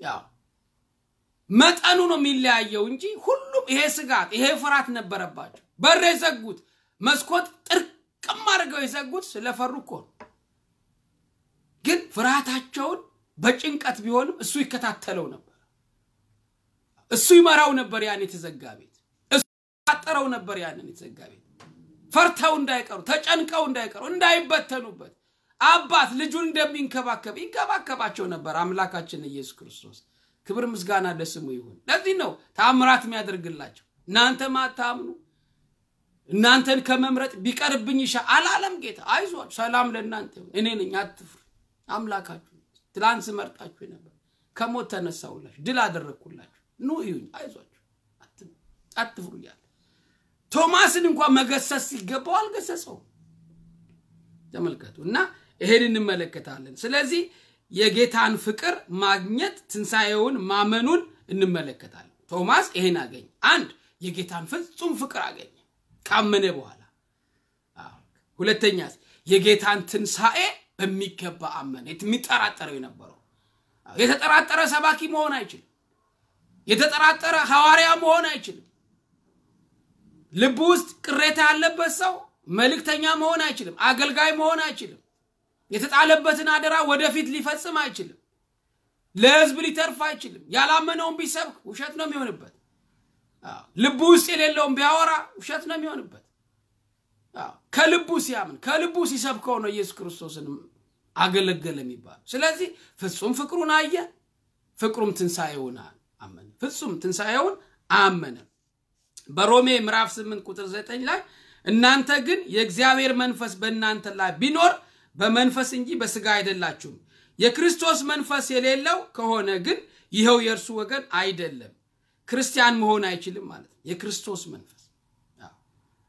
Speaker 1: ያው መጠኑ ነው የሚለያየው እንጂ ሁሉም ይሄ ስጋት ይሄ ፍርሃት ነበረባቸው። በር የዘጉት መስኮት ጥርቅም አድርገው የዘጉት ስለፈሩ እኮ ነው። ግን ፍርሃታቸውን በጭንቀት ቢሆንም እሱ ይከታተለው ነበር። እሱ ይመራው ነበር ያን የተዘጋ ቤት። እሱ አጠረው ነበር ያንን የተዘጋ ቤት። ፈርተው እንዳይቀሩ፣ ተጨንቀው እንዳይቀሩ፣ እንዳይበተኑበት አባት ልጁን እንደሚንከባከብ ይንከባከባቸው ነበር አምላካችን ኢየሱስ ክርስቶስ። ክብር ምስጋና ለስሙ ይሁን። ለዚህ ነው ታምራት የሚያደርግላቸው። እናንተ ማታምኑ እናንተን ከመምረጥ ቢቀርብኝ ይሻ አላለም ጌታ። አይዟችሁ ሰላም ለእናንተ ይሁን፣ እኔ ነኝ አትፍሩ። አምላካችሁ ትላንት ስመርጣችሁ ነበር፣ ከሞት ተነሳሁላችሁ፣ ድል አደረግኩላችሁ። ኑ እዩኝ፣ አይዟችሁ፣ አትፍሩ እያለ ቶማስን እንኳን መገሰስ ሲገባው አልገሰጸውም። ተመልከቱ እና ይሄን እንመለከታለን። ስለዚህ የጌታን ፍቅር ማግኘት ትንሣኤውን ማመኑን እንመለከታለን። ቶማስ ይሄን አገኘ። አንድ የጌታን ፍጹም ፍቅር አገኘ ካመነ በኋላ። ሁለተኛ የጌታን ትንሣኤ በሚገባ አመነ። የሚጠራጠረው የነበረው የተጠራጠረ ሰባኪ መሆን አይችልም። የተጠራጠረ ሐዋርያ መሆን አይችልም። ልብ ውስጥ ቅሬታ ያለበት ሰው መልእክተኛ መሆን አይችልም። አገልጋይ መሆን አይችልም። የተጣለበትን አደራ ወደፊት ሊፈጽም አይችልም። ለህዝብ ሊተርፍ አይችልም። ያላመነውን ቢሰብክ ውሸት ነው የሚሆንበት። ልቡ ውስጥ የሌለውን ቢያወራ ውሸት ነው የሚሆንበት። ከልቡ ሲያምን ከልቡ ሲሰብከው ነው ኢየሱስ ክርስቶስን አገለገለ የሚባለው። ስለዚህ ፍጹም ፍቅሩን አየ፣ ፍቅሩም ትንሣኤውን አለ። ፍጹም ትንሣኤውን አመነ። በሮሜ ምዕራፍ 8 ቁጥር 9 ላይ እናንተ ግን የእግዚአብሔር መንፈስ በእናንተ ላይ ቢኖር በመንፈስ እንጂ በስጋ አይደላችሁም። የክርስቶስ መንፈስ የሌለው ከሆነ ግን ይኸው የእርሱ ወገን አይደለም፣ ክርስቲያን መሆን አይችልም ማለት ነው። የክርስቶስ መንፈስ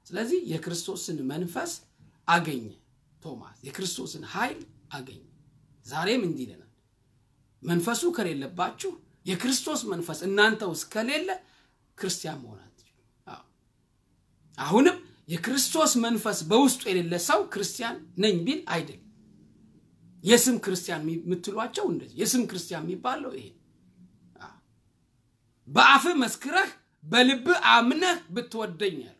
Speaker 1: ስለዚህ የክርስቶስን መንፈስ አገኘ ቶማስ፣ የክርስቶስን ኃይል አገኘ። ዛሬም እንዲህ ይለናል፣ መንፈሱ ከሌለባችሁ የክርስቶስ መንፈስ እናንተ ውስጥ ከሌለ ክርስቲያን መሆን አትችሉ አሁንም የክርስቶስ መንፈስ በውስጡ የሌለ ሰው ክርስቲያን ነኝ ቢል አይደለም የስም ክርስቲያን የምትሏቸው እንደዚህ የስም ክርስቲያን የሚባለው ይሄ በአፍ መስክረህ በልብ አምነህ ብትወደኝ ያለው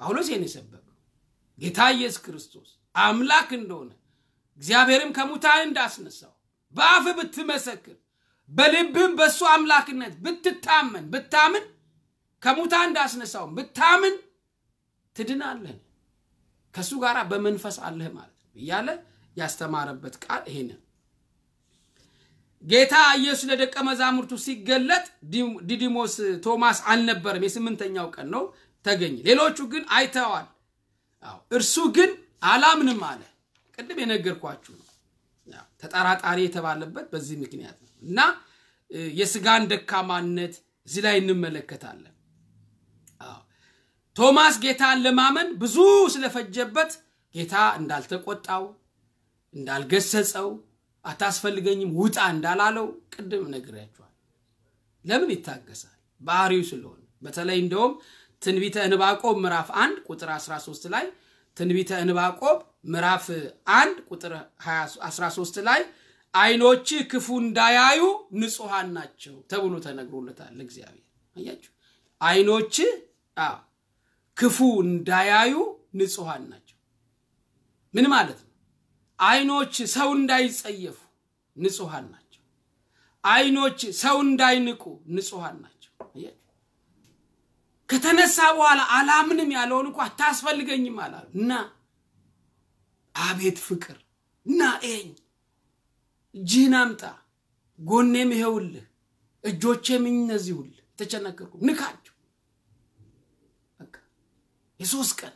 Speaker 1: ጳውሎስ ይህን የሰበከው ጌታ ኢየሱስ ክርስቶስ አምላክ እንደሆነ እግዚአብሔርም ከሙታን እንዳስነሳው በአፍ ብትመሰክር በልብም በእሱ አምላክነት ብትታመን ብታምን ከሙታ እንዳስነሳውም ብታምን ትድናለህ ከእሱ ጋር በመንፈስ አለህ ማለት ነው እያለ ያስተማረበት ቃል ነው። ጌታ ኢየሱስ ለደቀ መዛሙርቱ ሲገለጥ ዲዲሞስ ቶማስ አልነበረም የስምንተኛው ቀን ነው ተገኘ ሌሎቹ ግን አይተዋል እርሱ ግን አላምንም አለ ቅድም የነገርኳችሁ ተጠራጣሪ የተባለበት በዚህ ምክንያት ነው እና የስጋን ደካማነት እዚህ ላይ እንመለከታለን። ቶማስ ጌታን ለማመን ብዙ ስለፈጀበት ጌታ እንዳልተቆጣው፣ እንዳልገሰጸው፣ አታስፈልገኝም ውጣ እንዳላለው ቅድም ነግሬያችኋል። ለምን ይታገሳል? ባህሪው ስለሆነ። በተለይ እንደውም ትንቢተ እንባቆብ ምዕራፍ 1 ቁጥር 13 ላይ ትንቢተ እንባቆብ ምዕራፍ 1 ቁጥር 13 ላይ አይኖች ክፉ እንዳያዩ ንጹሐን ናቸው ተብሎ ተነግሮለታል እግዚአብሔር አያችሁ አይኖች ክፉ እንዳያዩ ንጹሐን ናቸው ምን ማለት ነው አይኖች ሰው እንዳይጸየፉ ንጹሐን ናቸው አይኖች ሰው እንዳይንቁ ንጹሐን ናቸው ከተነሳ በኋላ አላምንም ያለውን እኮ አታስፈልገኝም አላሉ እና አቤት ፍቅር ናኤኝ እጅህን አምጣ ጎኔም ይኸውልህ እጆቼም እነዚሁልህ ተቸነከርኩ ንካቸው የሶስት ቀን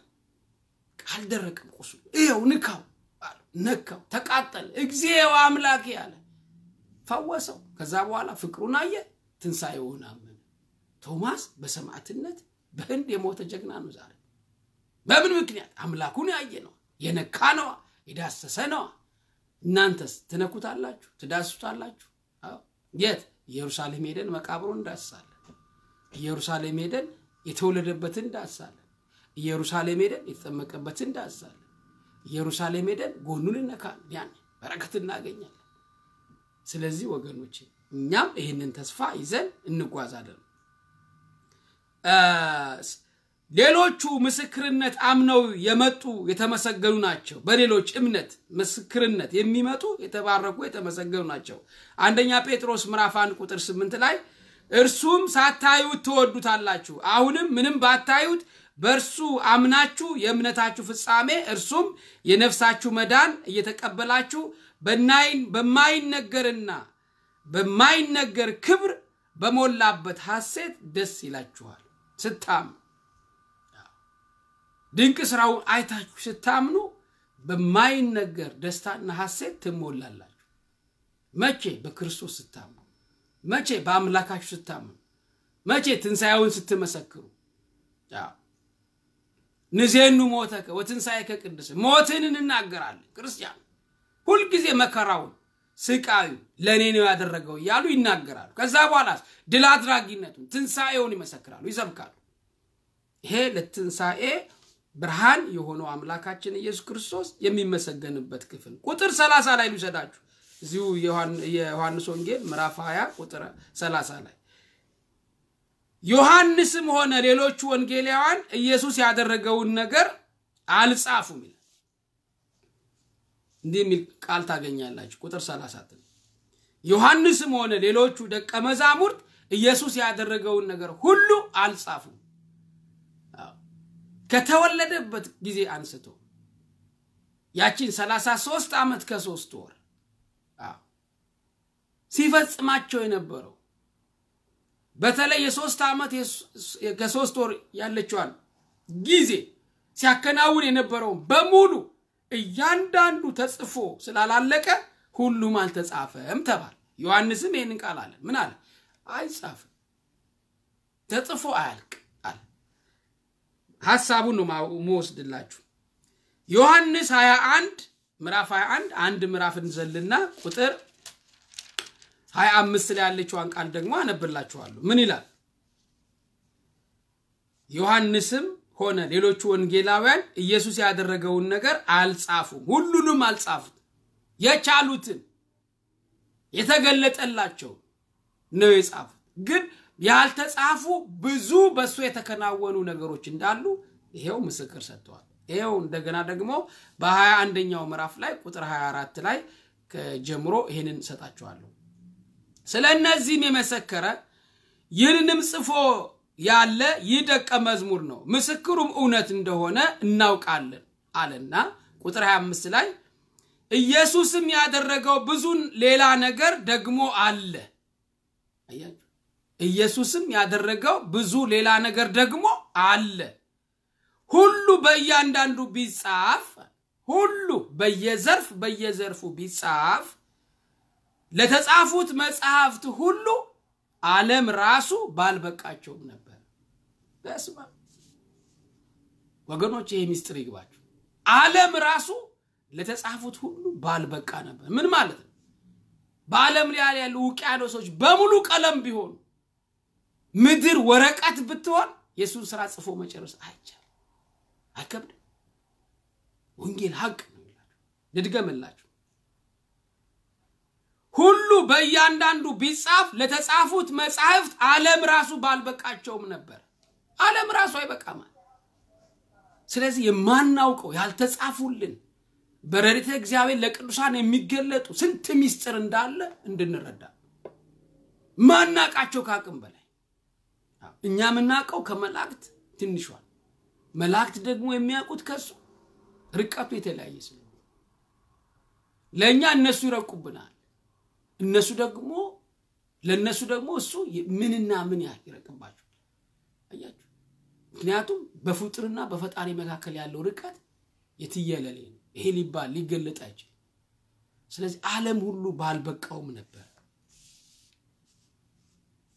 Speaker 1: አልደረቅም ቁሱ ይኸው ንካው ነካው ተቃጠለ እግዚአብሔር አምላክ ያለ ፈወሰው ከዛ በኋላ ፍቅሩን አየ ትንሣኤውን አመነ ቶማስ በሰማዕትነት በህንድ የሞተ ጀግና ነው ዛሬ በምን ምክንያት አምላኩን ያየ ነው የነካ ነዋ የዳሰሰ ነዋ እናንተስ ትነኩታላችሁ ትዳስሱታላችሁ የት ኢየሩሳሌም ሄደን መቃብሮ እንዳስሳለን ኢየሩሳሌም ሄደን የተወለደበትን እንዳስሳለን ኢየሩሳሌም ሄደን የተጠመቀበትን እንዳስሳለን ኢየሩሳሌም ሄደን ጎኑን እነካለን ያን በረከት እናገኛለን ስለዚህ ወገኖቼ እኛም ይህንን ተስፋ ይዘን እንጓዛለን ሌሎቹ ምስክርነት አምነው የመጡ የተመሰገኑ ናቸው። በሌሎች እምነት ምስክርነት የሚመጡ የተባረኩ የተመሰገኑ ናቸው። አንደኛ ጴጥሮስ ምራፍ 1 ቁጥር 8 ላይ እርሱም ሳታዩት ትወዱታላችሁ፣ አሁንም ምንም ባታዩት በእርሱ አምናችሁ የእምነታችሁ ፍጻሜ እርሱም የነፍሳችሁ መዳን እየተቀበላችሁ በማይነገርና በማይነገር ክብር በሞላበት ሐሴት ደስ ይላችኋል ስታም ድንቅ ስራውን አይታችሁ ስታምኑ በማይነገር ደስታና ሐሴት ትሞላላችሁ። መቼ? በክርስቶስ ስታምኑ። መቼ? በአምላካችሁ ስታምኑ። መቼ? ትንሣኤውን ስትመሰክሩ። ንዜኑ ሞተከ ወትንሣኤከ ከቅድስ ሞትን እንናገራለን። ክርስቲያን ሁልጊዜ መከራውን ስቃዩ ለእኔ ነው ያደረገው እያሉ ይናገራሉ። ከዛ በኋላ ድል አድራጊነቱን ትንሣኤውን ይመሰክራሉ፣ ይሰብካሉ። ይሄ ለትንሣኤ ብርሃን የሆነው አምላካችን ኢየሱስ ክርስቶስ የሚመሰገንበት ክፍል ቁጥር 30 ላይ ልውሰዳችሁ። እዚሁ የዮሐንስ ወንጌል ምዕራፍ 20 ቁጥር 30 ላይ ዮሐንስም ሆነ ሌሎቹ ወንጌላውያን ኢየሱስ ያደረገውን ነገር አልጻፉም ይላል። እንዲህ የሚል ቃል ታገኛላችሁ። ቁጥር 30 ዮሐንስም ሆነ ሌሎቹ ደቀ መዛሙርት ኢየሱስ ያደረገውን ነገር ሁሉ አልጻፉም ከተወለደበት ጊዜ አንስቶ ያቺን 33 ዓመት ከሶስት ወር ሲፈጽማቸው የነበረው በተለይ የሶስት ዓመት ከሶስት ወር ያለችዋን ጊዜ ሲያከናውን የነበረውን በሙሉ እያንዳንዱ ተጽፎ ስላላለቀ ሁሉም አልተጻፈም ተባል። ዮሐንስም ይህንን ቃል አለ። ምን አለ? አይጻፍም፣ ተጽፎ አያልቅ ሐሳቡን ነው መወስድላችሁ ዮሐንስ 21 ምዕራፍ 21 አንድ ምዕራፍ እንዘልና ቁጥር 25 ላይ ያለችዋን ቃል ደግሞ አነብላችኋለሁ ምን ይላል ዮሐንስም ሆነ ሌሎቹ ወንጌላውያን ኢየሱስ ያደረገውን ነገር አልጻፉም ሁሉንም አልጻፉት የቻሉትን የተገለጠላቸው ነው የጻፉት ግን ያልተጻፉ ብዙ በእሱ የተከናወኑ ነገሮች እንዳሉ ይሄው ምስክር ሰጥተዋል። ይሄው እንደገና ደግሞ በሀያ አንደኛው ምዕራፍ ላይ ቁጥር 24 ላይ ጀምሮ ይህንን ሰጣችኋለሁ። ስለ እነዚህም የመሰከረ ይህንንም ጽፎ ያለ ይህ ደቀ መዝሙር ነው፣ ምስክሩም እውነት እንደሆነ እናውቃለን አለና ቁጥር 25 ላይ ኢየሱስም ያደረገው ብዙን ሌላ ነገር ደግሞ አለ። አያችሁ ኢየሱስም ያደረገው ብዙ ሌላ ነገር ደግሞ አለ። ሁሉ በእያንዳንዱ ቢጻፍ ሁሉ በየዘርፍ በየዘርፉ ቢጻፍ ለተጻፉት መጽሐፍት ሁሉ ዓለም ራሱ ባልበቃቸውም ነበር። በስመ ወገኖች፣ ይሄ ሚስጥር ይግባችሁ። ዓለም ራሱ ለተጻፉት ሁሉ ባልበቃ ነበር። ምን ማለት ነው? በዓለም ላይ ያሉ ውቅያኖሶች በሙሉ ቀለም ቢሆኑ ምድር ወረቀት ብትሆን የእሱን ስራ ጽፎ መጨረስ አይቻል አይከብድም። ወንጌል ሀቅ ነው የሚላችሁ። ልድገምላችሁ፣ ሁሉ በእያንዳንዱ ቢጻፍ ለተጻፉት መጻሕፍት አለም ራሱ ባልበቃቸውም ነበር። አለም ራሱ አይበቃማል። ስለዚህ የማናውቀው ያልተጻፉልን በረሪተ እግዚአብሔር ለቅዱሳን የሚገለጡ ስንት ምስጢር እንዳለ እንድንረዳ ማናቃቸው ከአቅም በላይ እኛ የምናውቀው ከመላእክት ትንሿል። መላእክት ደግሞ የሚያውቁት ከሱ ርቀቱ የተለያየ ስለ ለእኛ እነሱ ይረቁብናል። እነሱ ደግሞ ለእነሱ ደግሞ እሱ ምንና ምን ያህል ይረቅባቸው አያችሁ። ምክንያቱም በፍጡርና በፈጣሪ መካከል ያለው ርቀት የትየለሌ ነው። ይሄ ሊባል ሊገለጥ አይችል ስለዚህ አለም ሁሉ ባልበቃውም ነበር።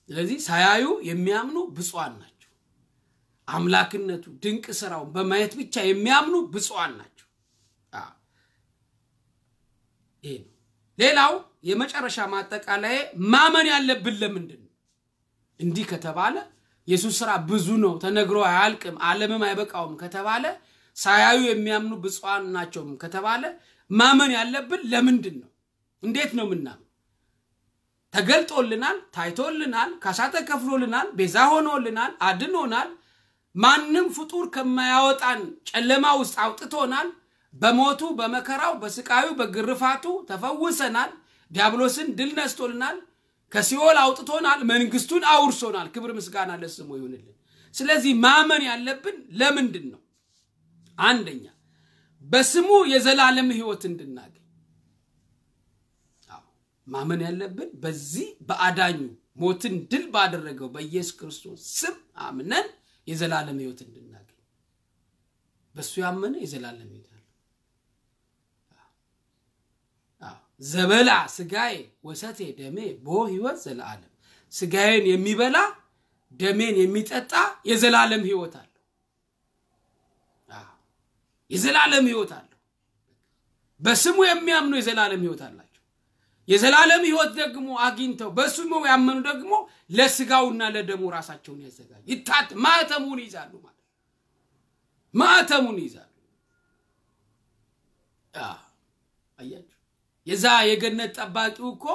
Speaker 1: ስለዚህ ሳያዩ የሚያምኑ ብፁዓን ናቸው አምላክነቱ ድንቅ ስራውን በማየት ብቻ የሚያምኑ ብፁዓን ናቸው ይሄ ነው ሌላው የመጨረሻ ማጠቃለያ ማመን ያለብን ለምንድን ነው እንዲህ ከተባለ የሱስ ስራ ብዙ ነው ተነግሮ አያልቅም አለምም አይበቃውም ከተባለ ሳያዩ የሚያምኑ ብፁዓን ናቸውም ከተባለ ማመን ያለብን ለምንድን ነው እንዴት ነው ምናምን ተገልጦልናል፣ ታይቶልናል፣ ካሳ ተከፍሎልናል፣ ቤዛ ሆኖልናል፣ አድኖናል። ማንም ፍጡር ከማያወጣን ጨለማ ውስጥ አውጥቶናል። በሞቱ በመከራው በስቃዩ በግርፋቱ ተፈውሰናል። ዲያብሎስን ድል ነስቶልናል። ከሲኦል አውጥቶናል። መንግስቱን አውርሶናል። ክብር ምስጋና ለስሙ ይሁንልን። ስለዚህ ማመን ያለብን ለምንድን ነው? አንደኛ በስሙ የዘላለም ህይወት እንድናገኝ ማመን ያለብን በዚህ በአዳኙ ሞትን ድል ባደረገው በኢየሱስ ክርስቶስ ስም አምነን የዘላለም ህይወት እንድናገኝ በእሱ ያመነ የዘላለም ይወት ዘበላ ስጋዬ ወሰቴ ደሜ ቦ ህይወት ዘለዓለም ስጋዬን የሚበላ ደሜን የሚጠጣ የዘላለም ህይወት አለው የዘላለም ህይወት አለው በስሙ የሚያምኑ የዘላለም ህይወት አላቸው የዘላለም ህይወት ደግሞ አግኝተው በእሱ ነው ያመኑ ደግሞ ለስጋውና ለደሙ ራሳቸውን ያዘጋጅ ይታት ማተሙን ይዛሉ ማለት ማተሙን ይዛሉ አያችሁ የዛ የገነት ጠባቂው እኮ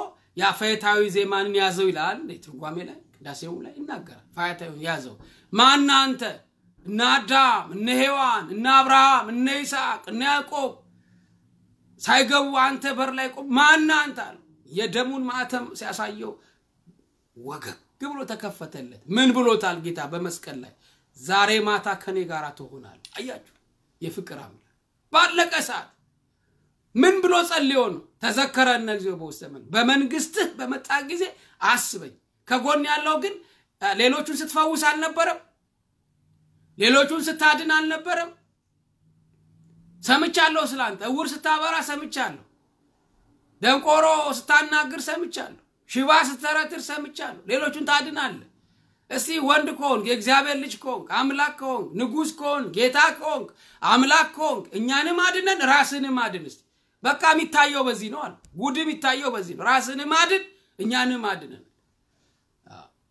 Speaker 1: የአፋየታዊ ዜማንን ያዘው ይላል ትርጓሜ ላይ ቅዳሴው ላይ ይናገራል ፋያታዊ ያዘው ማና አንተ እነ አዳም እነ ሔዋን እነ አብርሃም እነ ይስቅ እነ ያዕቆብ ሳይገቡ አንተ በር ላይ ቆም ማና አንተ አለ የደሙን ማተም ሲያሳየው ወገግ ብሎ ተከፈተለት። ምን ብሎታል ጌታ በመስቀል ላይ? ዛሬ ማታ ከኔ ጋር ትሆናል። አያችሁ የፍቅር አምላክ ባለቀ ሰዓት ምን ብሎ ጸልዮ ነው? ተዘከረነ እግዚኦ በውስተ ምን በመንግስትህ በመጣ ጊዜ አስበኝ። ከጎን ያለው ግን ሌሎቹን ስትፈውስ አልነበረም? ሌሎቹን ስታድን አልነበረም? ሰምቻለሁ ስላንተ፣ እውር ስታበራ ሰምቻለሁ ደንቆሮ ስታናግር ሰምቻለሁ። ሽባ ስተረትር ሰምቻለሁ። ሌሎቹን ታድናለ። እስቲ ወንድ ከሆንክ የእግዚአብሔር ልጅ ከሆንክ አምላክ ከሆንክ ንጉሥ ከሆንክ ጌታ ከሆንክ አምላክ ከሆንክ እኛንም አድነን ራስንም አድን። እስቲ በቃ የሚታየው በዚህ ነው አለ። ጉድ የሚታየው በዚህ ነው። ራስንም አድን እኛንም አድነን።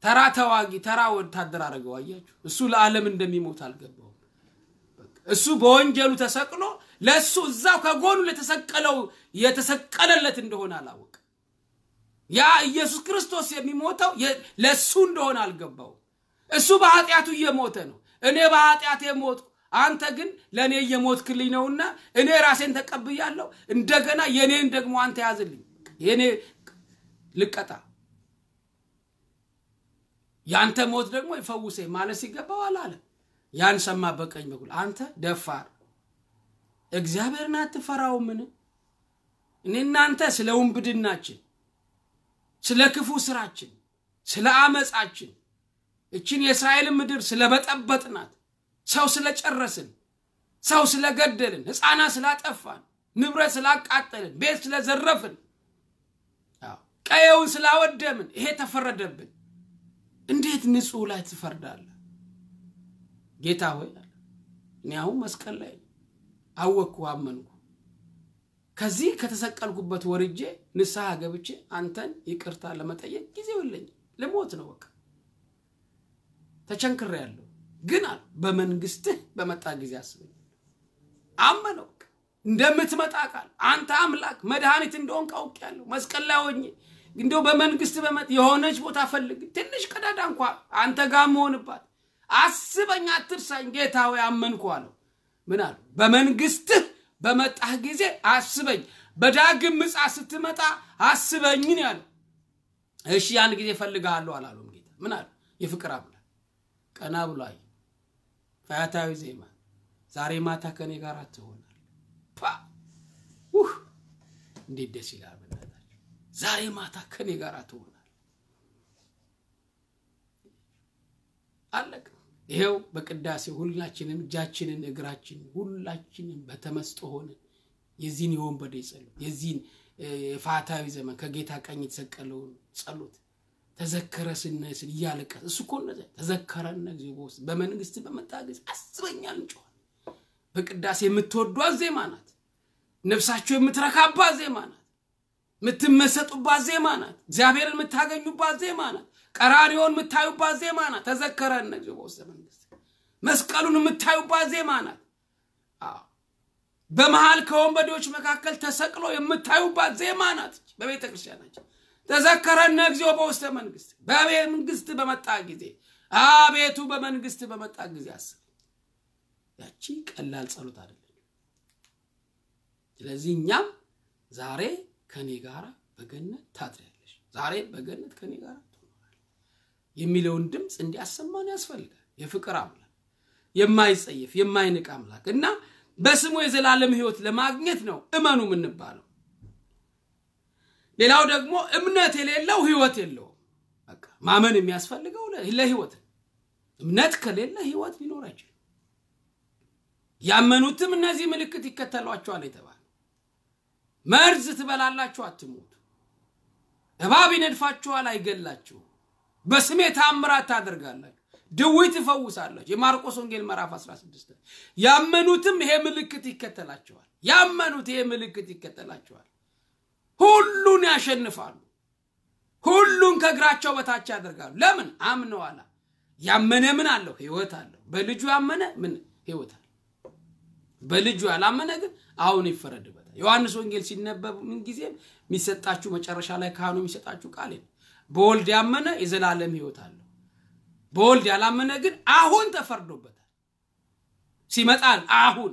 Speaker 1: ተራ ተዋጊ ተራ ወታደር አደረገው። አያችሁ፣ እሱ ለዓለም እንደሚሞት አልገባውም። እሱ በወንጀሉ ተሰቅሎ ለእሱ እዛው ከጎኑ ለተሰቀለው የተሰቀለለት እንደሆነ አላወቀ። ያ ኢየሱስ ክርስቶስ የሚሞተው ለእሱ እንደሆነ አልገባው። እሱ በኃጢአቱ እየሞተ ነው። እኔ በኃጢአት የሞት አንተ ግን ለእኔ እየሞትክልኝ ነውና እኔ ራሴን ተቀብያለሁ። እንደገና የኔን ደግሞ አንተ ያዝልኝ፣ የኔ ልቀጣ ያንተ ሞት ደግሞ ይፈውሴ ማለት ሲገባው አላለ። ያን ሰማ በቀኝ በኩል አንተ ደፋር እግዚአብሔርን ምን እኔ እናንተ ስለ ውንብድናችን ስለ ክፉ ስራችን ስለ አመፃችን እችን የእስራኤልን ምድር ስለበጠበጥናት ሰው ስለጨረስን ሰው ስለገደልን ህፃና ስላጠፋን ንብረት ስላቃጠልን ቤት ስለዘረፍን ቀየውን ስላወደምን ይሄ ተፈረደብን እንዴት ንጹህ ላይ ትፈርዳለህ ጌታ ሆይ እኔ አሁን መስቀል ላይ አወቅኩ፣ አመንኩ። ከዚህ ከተሰቀልኩበት ወርጄ ንስሐ ገብቼ አንተን ይቅርታ ለመጠየቅ ጊዜው የለኝም፣ ልሞት ነው በቃ ተቸንክሬ ያለሁ ግን አሉ በመንግስትህ በመጣ ጊዜ አስበኝ። አመነው እንደምትመጣ ቃል አንተ አምላክ መድኃኒት እንደሆን ቃውቅ ያለሁ መስቀል ላይ ሆኜ እንደው በመንግስት በመጥ የሆነች ቦታ ፈልግ ትንሽ ቀዳዳ እንኳ አንተ ጋር መሆንባት አስበኝ፣ አትርሳኝ ጌታ ሆይ አመንኩ አለው። ምን አሉ? በመንግስትህ በመጣህ ጊዜ አስበኝ፣ በዳግም ምጻ ስትመጣ አስበኝ ነው ያለው። እሺ ያን ጊዜ ፈልግሃለሁ አላሉም ጌታ። ምን አሉ? የፍቅር አምላክ ቀና ብሎ አይ ፈያታዊ ዜማ ዛሬ ማታ ከኔ ጋር ትሆናል። ውህ እንዴት ደስ ይላል! በእናታችሁ ዛሬ ማታ ከኔ ጋር ትሆናል። አለቀ። ይኸው በቅዳሴ ሁላችንም እጃችንን እግራችን ሁላችንም በተመስጦ ሆነ የዚህን የወንበደ ጸሎት የዚህን የፋታዊ ዘመን ከጌታ ቀኝ የተሰቀለውን ጸሎት ተዘከረ ስነስን እያለቀ እሱ እኮ ነዘ ተዘከረነ ጊዜ በውስጥ በመንግስት በመጣ ጊዜ አስበኛል እንጨዋል በቅዳሴ የምትወዷት ዜማ ናት። ነብሳቸው የምትረካባት ዜማ ናት። የምትመሰጡባት ዜማ ናት። እግዚአብሔርን የምታገኙባት ዜማ ናት። ቀራሪውን የምታዩባት ዜማ ናት። ተዘከረ እነዚህ በውስጥ መንግስት መስቀሉን የምታዩባት ዜማ ናት። በመሃል ከወንበዴዎች መካከል ተሰቅሎ የምታዩባት ዜማ ናት። በቤተ ክርስቲያናችን ተዘከረነ እግዚኦ በውስተ መንግስት፣ በመንግስት በመጣ ጊዜ አቤቱ በመንግስት በመጣ ጊዜ አስብ። ያቺ ቀላል ጸሎት አይደለም። ስለዚህ እኛም ዛሬ ከኔ ጋር በገነት ታድሪያለሽ፣ ዛሬ በገነት ከኔ ጋር የሚለውን ድምፅ እንዲያሰማን ያስፈልጋል። የፍቅር አምላክ፣ የማይጸየፍ የማይንቅ አምላክ እና በስሙ የዘላለም ህይወት ለማግኘት ነው እመኑ የምንባለው። ሌላው ደግሞ እምነት የሌለው ህይወት የለውም። በቃ ማመን የሚያስፈልገው ለህይወት እምነት ከሌለ ህይወት ሊኖር አይችልም። ያመኑትም እነዚህ ምልክት ይከተሏቸዋል የተባለ መርዝ ትበላላችሁ አትሞቱ፣ እባብ ይነድፋችኋል አይገላችሁም በስሜ ታምራት ታደርጋላችሁ፣ ድዊ ትፈውሳለች። የማርቆስ ወንጌል ምዕራፍ 16 ያመኑትም ይሄ ምልክት ይከተላቸዋል። ያመኑት ይሄ ምልክት ይከተላቸዋል። ሁሉን ያሸንፋሉ። ሁሉን ከእግራቸው በታች ያደርጋሉ። ለምን አምነዋላ። ያመነ ምን አለው? ህይወት አለው። በልጁ ያመነ ምን ህይወት አለው። በልጁ ያላመነ ግን አሁን ይፈረድበታል። ዮሐንስ ወንጌል ሲነበብ ምንጊዜም የሚሰጣችሁ መጨረሻ ላይ ካህኑ የሚሰጣችሁ ቃል ነው። በወልድ ያመነ የዘላለም ህይወት አለው። በወልድ ያላመነ ግን አሁን ተፈርዶበታል። ሲመጣል አሁን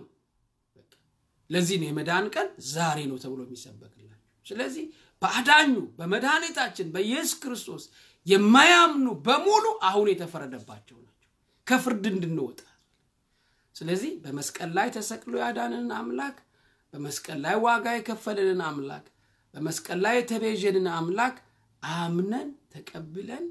Speaker 1: ለዚህ ነው የመዳን ቀን ዛሬ ነው ተብሎ የሚሰበክላቸው። ስለዚህ በአዳኙ በመድኃኒታችን በኢየሱስ ክርስቶስ የማያምኑ በሙሉ አሁን የተፈረደባቸው ናቸው፣ ከፍርድ እንድንወጣ። ስለዚህ በመስቀል ላይ ተሰቅሎ ያዳንን አምላክ፣ በመስቀል ላይ ዋጋ የከፈለንን አምላክ፣ በመስቀል ላይ የተቤዥንን አምላክ አምነን ተቀብለን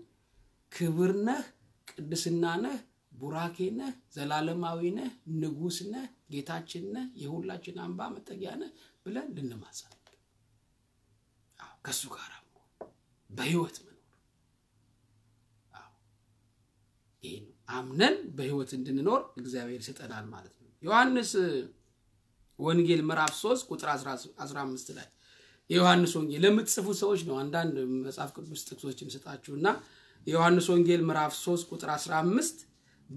Speaker 1: ክብር ነህ፣ ቅድስና ነህ፣ ቡራኬ ነህ፣ ዘላለማዊ ነህ፣ ንጉስ ነህ፣ ጌታችን ነህ፣ የሁላችን አምባ መጠጊያ ነህ ብለን ልንማጸን ከእሱ ጋር በህይወት መኖር ይህን አምነን በህይወት እንድንኖር እግዚአብሔር ይሰጠናል ማለት ነው። ዮሐንስ ወንጌል ምዕራፍ 3 ቁጥር 15 ላይ የዮሐንስ ወንጌል ለምትጽፉ ሰዎች ነው አንዳንድ መጽሐፍ ቅዱስ ጥቅሶች እና የዮሐንስ ወንጌል ምዕራፍ 3 ቁጥር 15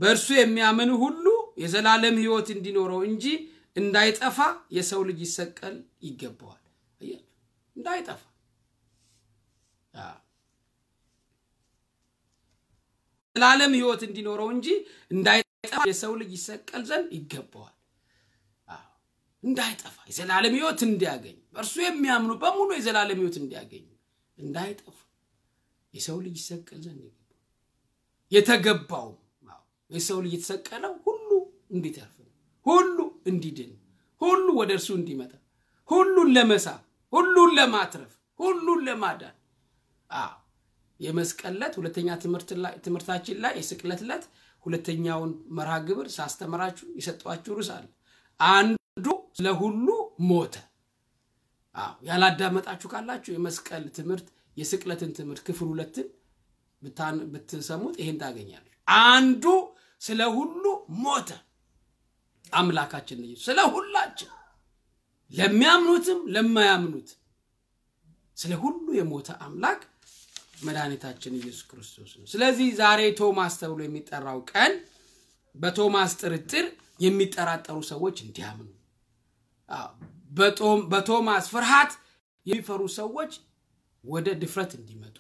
Speaker 1: በእርሱ የሚያምን ሁሉ የዘላለም ህይወት እንዲኖረው እንጂ እንዳይጠፋ የሰው ልጅ ይሰቀል ይገባዋል እንዳይጠፋ ዘላለም ህይወት እንዲኖረው እንጂ እንዳይጠፋ የሰው ልጅ ይሰቀል ዘንድ ይገባዋል እንዳይጠፋ የዘላለም ህይወት እንዲያገኝ በእርሱ የሚያምኑ በሙሉ የዘላለም ህይወት እንዲያገኙ እንዳይጠፉ የሰው ልጅ ይሰቀል ዘንድ ይገባ የተገባው የሰው ልጅ የተሰቀለው ሁሉ እንዲተርፍ ሁሉ እንዲድን ሁሉ ወደ እርሱ እንዲመጣ ሁሉን ለመሳብ ሁሉን ለማትረፍ ሁሉን ለማዳን የመስቀልለት የመስቀለት ሁለተኛ ትምህርታችን ላይ የስቅለትለት ሁለተኛውን መርሃ ግብር ሳስተምራችሁ የሰጧችሁ ርዕስ አለ አንዱ ለሁሉ ሞተ ያላዳመጣችሁ ካላችሁ የመስቀል ትምህርት የስቅለትን ትምህርት ክፍል ሁለትን ብትሰሙት ይሄን ታገኛለች። አንዱ ስለ ሁሉ ሞተ። አምላካችን ኢየሱስ ስለ ሁላችን ለሚያምኑትም ለማያምኑት ስለ ሁሉ የሞተ አምላክ መድኃኒታችን ኢየሱስ ክርስቶስ ነው። ስለዚህ ዛሬ ቶማስ ተብሎ የሚጠራው ቀን በቶማስ ጥርጥር የሚጠራጠሩ ሰዎች እንዲያምኑ በቶማስ ፍርሃት የሚፈሩ ሰዎች ወደ ድፍረት እንዲመጡ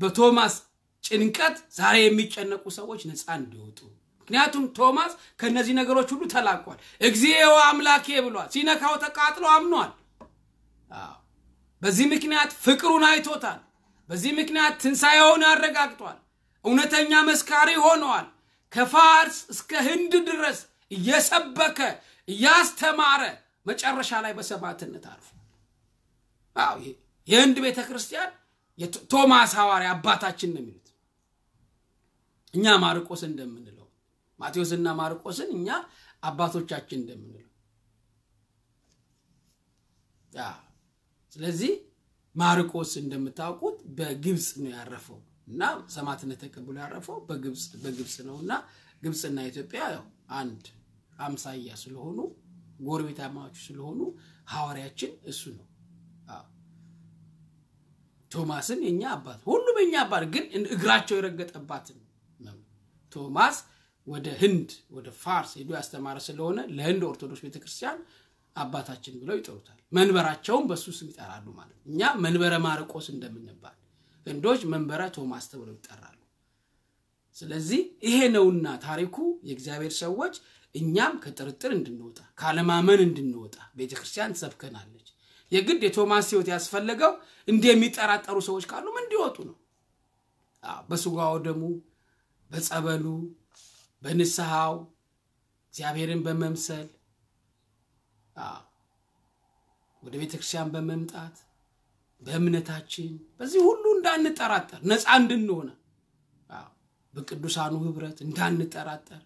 Speaker 1: በቶማስ ጭንቀት ዛሬ የሚጨነቁ ሰዎች ነፃ እንዲወጡ ምክንያቱም ቶማስ ከእነዚህ ነገሮች ሁሉ ተላቋል። እግዚኦ አምላኬ ብሏል። ሲነካው ተቃጥሎ አምኗል። በዚህ ምክንያት ፍቅሩን አይቶታል። በዚህ ምክንያት ትንሣኤውን አረጋግጧል። እውነተኛ መስካሪ ሆነዋል። ከፋርስ እስከ ህንድ ድረስ እየሰበከ እያስተማረ መጨረሻ ላይ በሰማዕትነት አርፎ የህንድ ቤተ ክርስቲያን ቶማስ ሐዋርያ አባታችን ነው የሚሉት እኛ ማርቆስ እንደምንለው ማቴዎስና ማርቆስን እኛ አባቶቻችን እንደምንለው ስለዚህ ማርቆስ እንደምታውቁት በግብፅ ነው ያረፈው እና ሰማዕትነት ተቀብሎ ያረፈው በግብፅ ነው እና ግብፅና ኢትዮጵያ ያው አንድ አምሳያ ስለሆኑ ጎረቤታማዎቹ ስለሆኑ ሐዋርያችን እሱ ነው። ቶማስን የኛ አባት ሁሉም የኛ አባት ግን እግራቸው የረገጠባትን ቶማስ ወደ ህንድ ወደ ፋርስ ሄዶ ያስተማረ ስለሆነ ለህንድ ኦርቶዶክስ ቤተክርስቲያን አባታችን ብለው ይጠሩታል። መንበራቸውም በሱ ስም ይጠራሉ ማለት እኛ መንበረ ማርቆስ እንደምንባል ህንዶች መንበረ ቶማስ ተብለው ይጠራሉ። ስለዚህ ይሄ ነውና ታሪኩ የእግዚአብሔር ሰዎች እኛም ከጥርጥር እንድንወጣ ካለማመን እንድንወጣ ቤተ ክርስቲያን ትሰብከናለች። የግድ የቶማስ ህይወት ያስፈለገው እንዲህ የሚጠራጠሩ ሰዎች ካሉም እንዲወጡ ነው። በስጋው ደሙ፣ በጸበሉ፣ በንስሐው እግዚአብሔርን በመምሰል ወደ ቤተ ክርስቲያን በመምጣት በእምነታችን በዚህ ሁሉ እንዳንጠራጠር ነፃ እንድንሆነ በቅዱሳኑ ህብረት እንዳንጠራጠር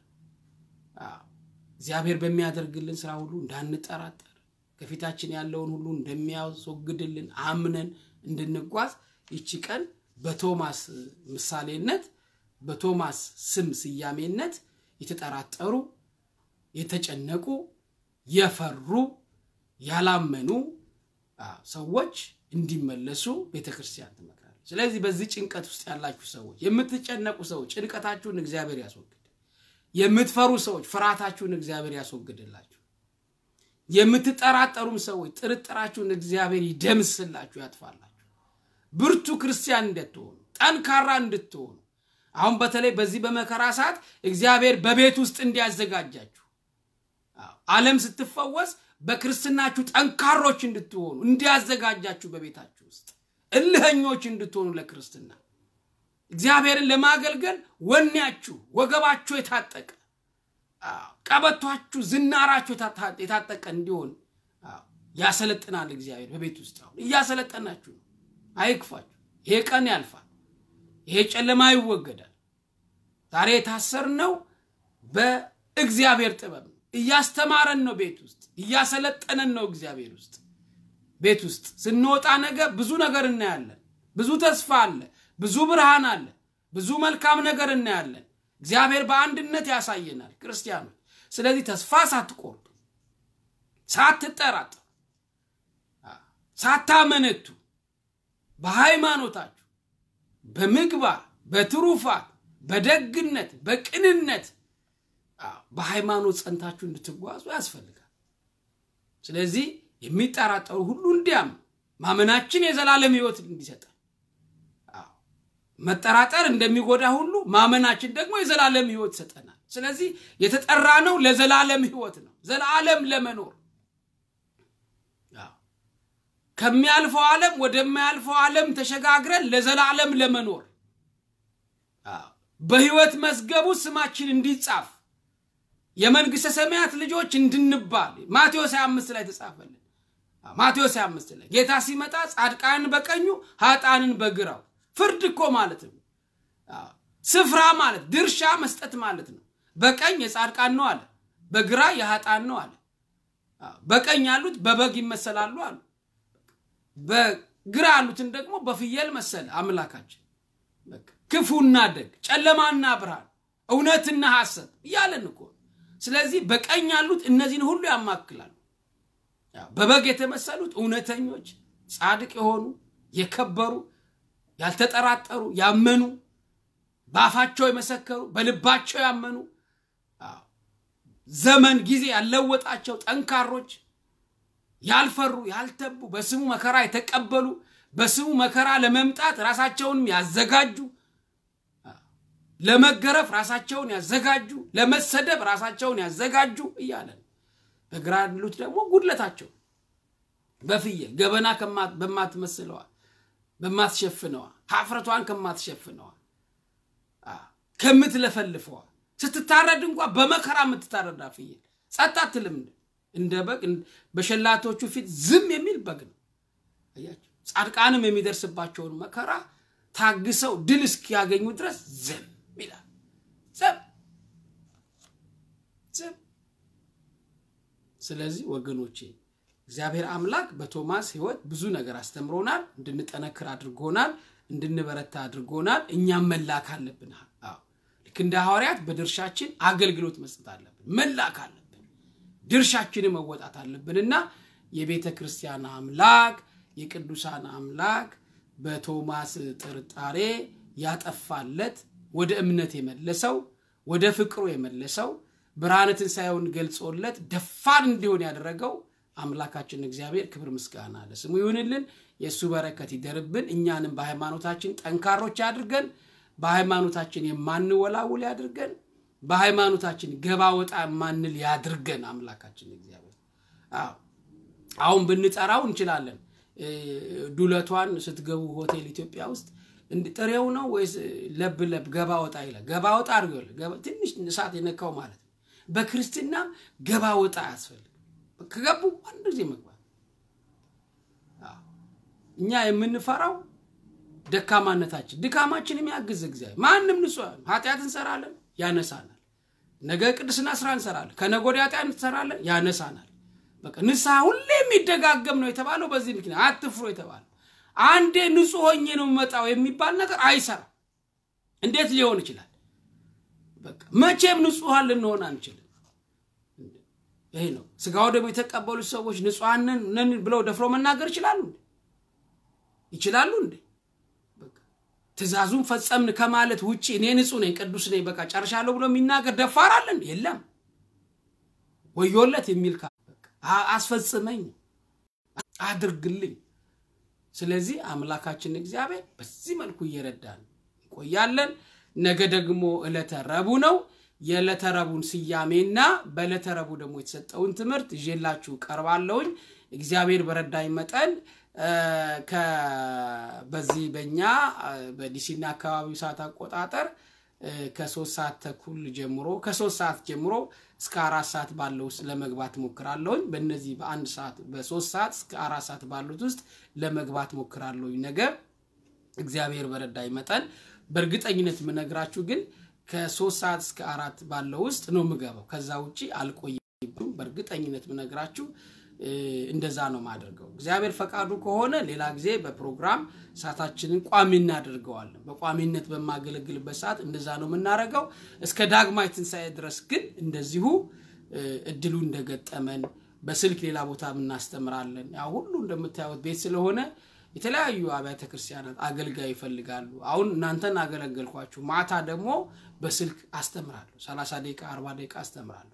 Speaker 1: እግዚአብሔር በሚያደርግልን ስራ ሁሉ እንዳንጠራጠር ከፊታችን ያለውን ሁሉ እንደሚያስወግድልን አምነን እንድንጓዝ ይቺ ቀን በቶማስ ምሳሌነት በቶማስ ስም ስያሜነት የተጠራጠሩ፣ የተጨነቁ፣ የፈሩ፣ ያላመኑ ሰዎች እንዲመለሱ ቤተክርስቲያን ትመክራለች። ስለዚህ በዚህ ጭንቀት ውስጥ ያላችሁ ሰዎች፣ የምትጨነቁ ሰዎች ጭንቀታችሁን እግዚአብሔር ያስወግድ። የምትፈሩ ሰዎች ፍርሃታችሁን እግዚአብሔር ያስወግድላችሁ። የምትጠራጠሩም ሰዎች ጥርጥራችሁን እግዚአብሔር ይደምስላችሁ፣ ያጥፋላችሁ። ብርቱ ክርስቲያን እንድትሆኑ፣ ጠንካራ እንድትሆኑ አሁን በተለይ በዚህ በመከራ ሰዓት እግዚአብሔር በቤት ውስጥ እንዲያዘጋጃችሁ ዓለም ስትፈወስ በክርስትናችሁ ጠንካሮች እንድትሆኑ እንዲያዘጋጃችሁ በቤታችሁ ውስጥ እልህኞች እንድትሆኑ ለክርስትና እግዚአብሔርን ለማገልገል ወኔያችሁ፣ ወገባችሁ የታጠቀ ቀበቷችሁ፣ ዝናራችሁ የታጠቀ እንዲሆን ያሰለጥናል እግዚአብሔር። በቤት ውስጥ አሁን እያሰለጠናችሁ ነው። አይክፋችሁ። ይሄ ቀን ያልፋል። ይሄ ጨለማ ይወገዳል። ዛሬ የታሰር ነው በእግዚአብሔር ጥበብ ነው። እያስተማረን ነው ቤት ውስጥ እያሰለጠነን ነው እግዚአብሔር ውስጥ ቤት ውስጥ ስንወጣ ነገ ብዙ ነገር እናያለን። ብዙ ተስፋ አለ። ብዙ ብርሃን አለ። ብዙ መልካም ነገር እናያለን። እግዚአብሔር በአንድነት ያሳየናል ክርስቲያኖች። ስለዚህ ተስፋ ሳትቆርጡ፣ ሳትጠራጠሩ፣ ሳታመነቱ በሃይማኖታችሁ፣ በምግባር፣ በትሩፋት፣ በደግነት፣ በቅንነት በሃይማኖት ጸንታችሁ እንድትጓዙ ያስፈልጋል። ስለዚህ የሚጠራጠሩ ሁሉ እንዲያም ማመናችን የዘላለም ህይወት እንዲሰጣል። መጠራጠር እንደሚጎዳ ሁሉ ማመናችን ደግሞ የዘላለም ህይወት ይሰጠናል ስለዚህ የተጠራ ነው ለዘላለም ህይወት ነው ዘላለም ለመኖር ከሚያልፈው ዓለም ወደማያልፈው ዓለም ተሸጋግረን ለዘላለም ለመኖር በህይወት መዝገቡ ስማችን እንዲጻፍ የመንግስተ ሰማያት ልጆች እንድንባል ማቴዎስ 25 ላይ ተጻፈልን ማቴዎስ 25 ላይ ጌታ ሲመጣ ጻድቃንን በቀኙ ሀጣንን በግራው ፍርድ እኮ ማለት ነው። ስፍራ ማለት ድርሻ መስጠት ማለት ነው። በቀኝ የጻድቃን ነው አለ፣ በግራ የሀጣን ነው አለ። በቀኝ ያሉት በበግ ይመሰላሉ አሉ፣ በግራ ያሉትን ደግሞ በፍየል መሰለ አምላካችን። ክፉና ደግ፣ ጨለማና ብርሃን፣ እውነትና ሐሰት እያለን እኮ ስለዚህ በቀኝ ያሉት እነዚህን ሁሉ ያማክላሉ። በበግ የተመሰሉት እውነተኞች፣ ጻድቅ የሆኑ የከበሩ ያልተጠራጠሩ ያመኑ በአፋቸው የመሰከሩ በልባቸው ያመኑ ዘመን ጊዜ ያለወጣቸው ጠንካሮች ያልፈሩ ያልተቡ በስሙ መከራ የተቀበሉ በስሙ መከራ ለመምጣት ራሳቸውንም ያዘጋጁ ለመገረፍ ራሳቸውን ያዘጋጁ ለመሰደብ ራሳቸውን ያዘጋጁ እያለ በግራ ያሉት ደግሞ ጉድለታቸው በፍየል ገበና በማትመስለዋል በማትሸፍነዋ ሀፍረቷን ከማትሸፍነዋ ከምትለፈልፈዋ ስትታረድ እንኳ በመከራ የምትታረዳ ፍየል ጸጥ አትልም። እንደ በግ በሸላቶቹ ፊት ዝም የሚል በግ ነው። አያቸው ጻድቃንም የሚደርስባቸውን መከራ ታግሰው ድል እስኪያገኙ ድረስ ዝም ይላል። ዝም ዝም። ስለዚህ ወገኖቼ እግዚአብሔር አምላክ በቶማስ ህይወት ብዙ ነገር አስተምሮናል እንድንጠነክር አድርጎናል እንድንበረታ አድርጎናል እኛም መላክ አለብን ልክ እንደ ሐዋርያት በድርሻችን አገልግሎት መስጠት አለብን መላክ አለብን ድርሻችንን መወጣት አለብንና የቤተ ክርስቲያን አምላክ የቅዱሳን አምላክ በቶማስ ጥርጣሬ ያጠፋለት ወደ እምነት የመለሰው ወደ ፍቅሩ የመለሰው ብርሃነትን ሳይሆን ገልጾለት ደፋን እንዲሆን ያደረገው አምላካችን እግዚአብሔር ክብር ምስጋና ለስሙ ይሁንልን። የእሱ በረከት ይደርብን። እኛንም በሃይማኖታችን ጠንካሮች ያድርገን። በሃይማኖታችን የማንወላውል ያድርገን። በሃይማኖታችን ገባ ወጣ የማንል ያድርገን። አምላካችን እግዚአብሔር አዎ፣ አሁን ብንጠራው እንችላለን። ዱለቷን ስትገቡ ሆቴል ኢትዮጵያ ውስጥ ጥሬው ነው ወይስ ለብ ለብ ገባ ወጣ ይላል። ገባ ወጣ አድርገው ትንሽ እሳት የነካው ማለት ነው። በክርስትናም ገባ ወጣ ያስፈልግ ከገቡ አንድ ጊዜ መግባት። እኛ የምንፈራው ደካማነታችን፣ ድካማችን የሚያግዝ እግዚአብሔር። ማንም ንጹህ ኃጢአት እንሰራለን፣ ያነሳናል። ነገ ቅድስና ስራ እንሰራለን፣ ከነገ ወዲያ ኃጢአት እንሰራለን፣ ያነሳናል። በቃ ንስሐ ሁሌ የሚደጋገም ነው የተባለው በዚህ ምክንያት አትፍሩ የተባለው አንዴ ንጹህ ሆኜ ነው መጣው የሚባል ነገር አይሰራም። እንዴት ሊሆን ይችላል? በቃ መቼም ንጹሃን ልንሆን አንችልም። ይሄ ነው። ስጋው ደግሞ የተቀበሉ ሰዎች ንጹሐን ነን ብለው ደፍሮ መናገር ይችላሉ እንዴ? ይችላሉ እንዴ? ትእዛዙን ፈጸምን ከማለት ውጭ እኔ ንጹህ ነኝ፣ ቅዱስ ነኝ፣ በቃ ጨርሻለሁ ብሎ የሚናገር ደፋር የለም። ወዮለት የሚል አስፈጽመኝ፣ አድርግልኝ። ስለዚህ አምላካችን እግዚአብሔር በዚህ መልኩ እየረዳን እንቆያለን። ነገ ደግሞ ዕለተ ነው። የለተረቡን ስያሜና በለተረቡ ደግሞ የተሰጠውን ትምህርት ይዤላችሁ ቀርባለውኝ እግዚአብሔር በረዳኝ መጠን በዚህ በኛ በዲሲና አካባቢው ሰዓት አቆጣጠር ከሶስት ሰዓት ተኩል ጀምሮ ከሶስት ሰዓት ጀምሮ እስከ አራት ሰዓት ባለው ውስጥ ለመግባት ሞክራለሁኝ። በእነዚህ በአንድ ሰዓት በሶስት ሰዓት እስከ አራት ሰዓት ባሉት ውስጥ ለመግባት ሞክራለሁኝ። ነገ እግዚአብሔር በረዳኝ መጠን በእርግጠኝነት የምነግራችሁ ግን ከሶስት ሰዓት እስከ አራት ባለው ውስጥ ነው የምገባው። ከዛ ውጭ አልቆይም። በእርግጠኝነት ምነግራችሁ እንደዛ ነው ማደርገው። እግዚአብሔር ፈቃዱ ከሆነ ሌላ ጊዜ በፕሮግራም ሰዓታችንን ቋሚ እናደርገዋለን። በቋሚነት በማገለግልበት ሰዓት እንደዛ ነው የምናደርገው። እስከ ዳግማይ ትንሣኤ ድረስ ግን እንደዚሁ እድሉ እንደገጠመን በስልክ ሌላ ቦታ እናስተምራለን። ያው ሁሉ እንደምታዩት ቤት ስለሆነ የተለያዩ አብያተ ክርስቲያናት አገልጋይ ይፈልጋሉ። አሁን እናንተን አገለገልኳችሁ፣ ማታ ደግሞ በስልክ አስተምራሉ 30 ደቂቃ 40 ደቂቃ አስተምራሉ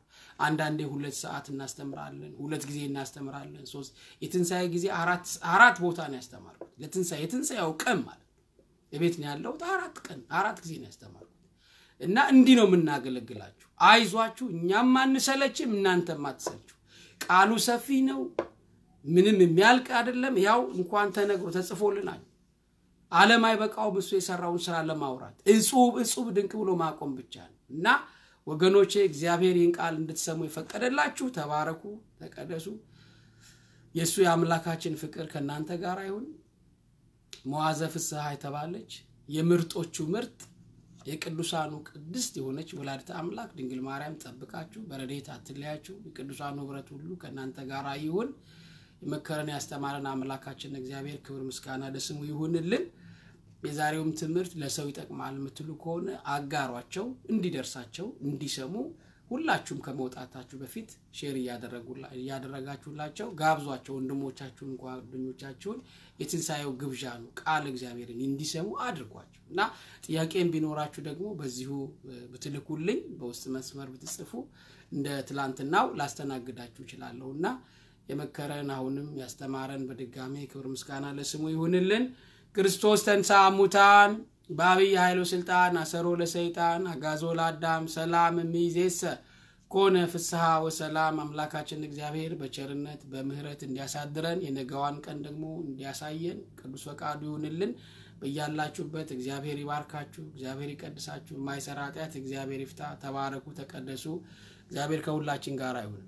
Speaker 1: አንዳንዴ ሁለት ሰዓት እናስተምራለን፣ ሁለት ጊዜ እናስተምራለን። ሶስት የትንሣኤ ጊዜ አራት ቦታ ነው ያስተማርኩት። ለትንሣኤ የትንሣኤው ቀን ማለት ቤት ነው ያለው አራት ቀን አራት ጊዜ ነው ያስተማርኩት እና እንዲህ ነው የምናገለግላችሁ። አይዟችሁ፣ እኛም አንሰለችም፣ እናንተም አትሰልችሁ። ቃሉ ሰፊ ነው። ምንም የሚያልቅ አይደለም። ያው እንኳን ተነግሮ ተጽፎልናል። ዓለም አይበቃውም እሱ የሰራውን ስራ ለማውራት እጹብ እጹብ ድንቅ ብሎ ማቆም ብቻ ነው እና ወገኖቼ እግዚአብሔር ይህን ቃል እንድትሰሙ የፈቀደላችሁ ተባረኩ፣ ተቀደሱ። የእሱ የአምላካችን ፍቅር ከእናንተ ጋር አይሁን። መዋዘ ፍስሐ የተባለች የምርጦቹ ምርጥ የቅዱሳኑ ቅድስት የሆነች ወላዲተ አምላክ ድንግል ማርያም ጠብቃችሁ በረዴት አትለያችሁ። የቅዱሳኑ ህብረት ሁሉ ከእናንተ ጋር ይሁን። የመከረን ያስተማረን አምላካችን እግዚአብሔር ክብር ምስጋና ለስሙ ይሁንልን። የዛሬውም ትምህርት ለሰው ይጠቅማል የምትሉ ከሆነ አጋሯቸው፣ እንዲደርሳቸው እንዲሰሙ ሁላችሁም ከመውጣታችሁ በፊት ሼር እያደረጋችሁላቸው ጋብዟቸው። ወንድሞቻችሁን፣ ጓደኞቻችሁን የትንሣኤው ግብዣ ነው። ቃል እግዚአብሔርን እንዲሰሙ አድርጓቸው እና ጥያቄን ቢኖራችሁ ደግሞ በዚሁ ብትልኩልኝ፣ በውስጥ መስመር ብትጽፉ እንደ ትላንትናው ላስተናግዳችሁ ይችላለሁ እና የመከረን አሁንም ያስተማረን በድጋሜ ክብር ምስጋና ለስሙ ይሁንልን። ክርስቶስ ተንሳ ሙታን በአብይ ኃይሉ ስልጣን አሰሮ ለሰይጣን አጋዞ ለአዳም ሰላም ሚዜሰ ኮነ ፍስሐ ወሰላም። አምላካችን እግዚአብሔር በቸርነት በምህረት እንዲያሳድረን የነገዋን ቀን ደግሞ እንዲያሳየን ቅዱስ ፈቃዱ ይሁንልን። በያላችሁበት እግዚአብሔር ይባርካችሁ፣ እግዚአብሔር ይቀድሳችሁ። የማይሰራ ኃጢአት እግዚአብሔር ይፍታ። ተባረኩ፣ ተቀደሱ። እግዚአብሔር ከሁላችን ጋር አይሁን።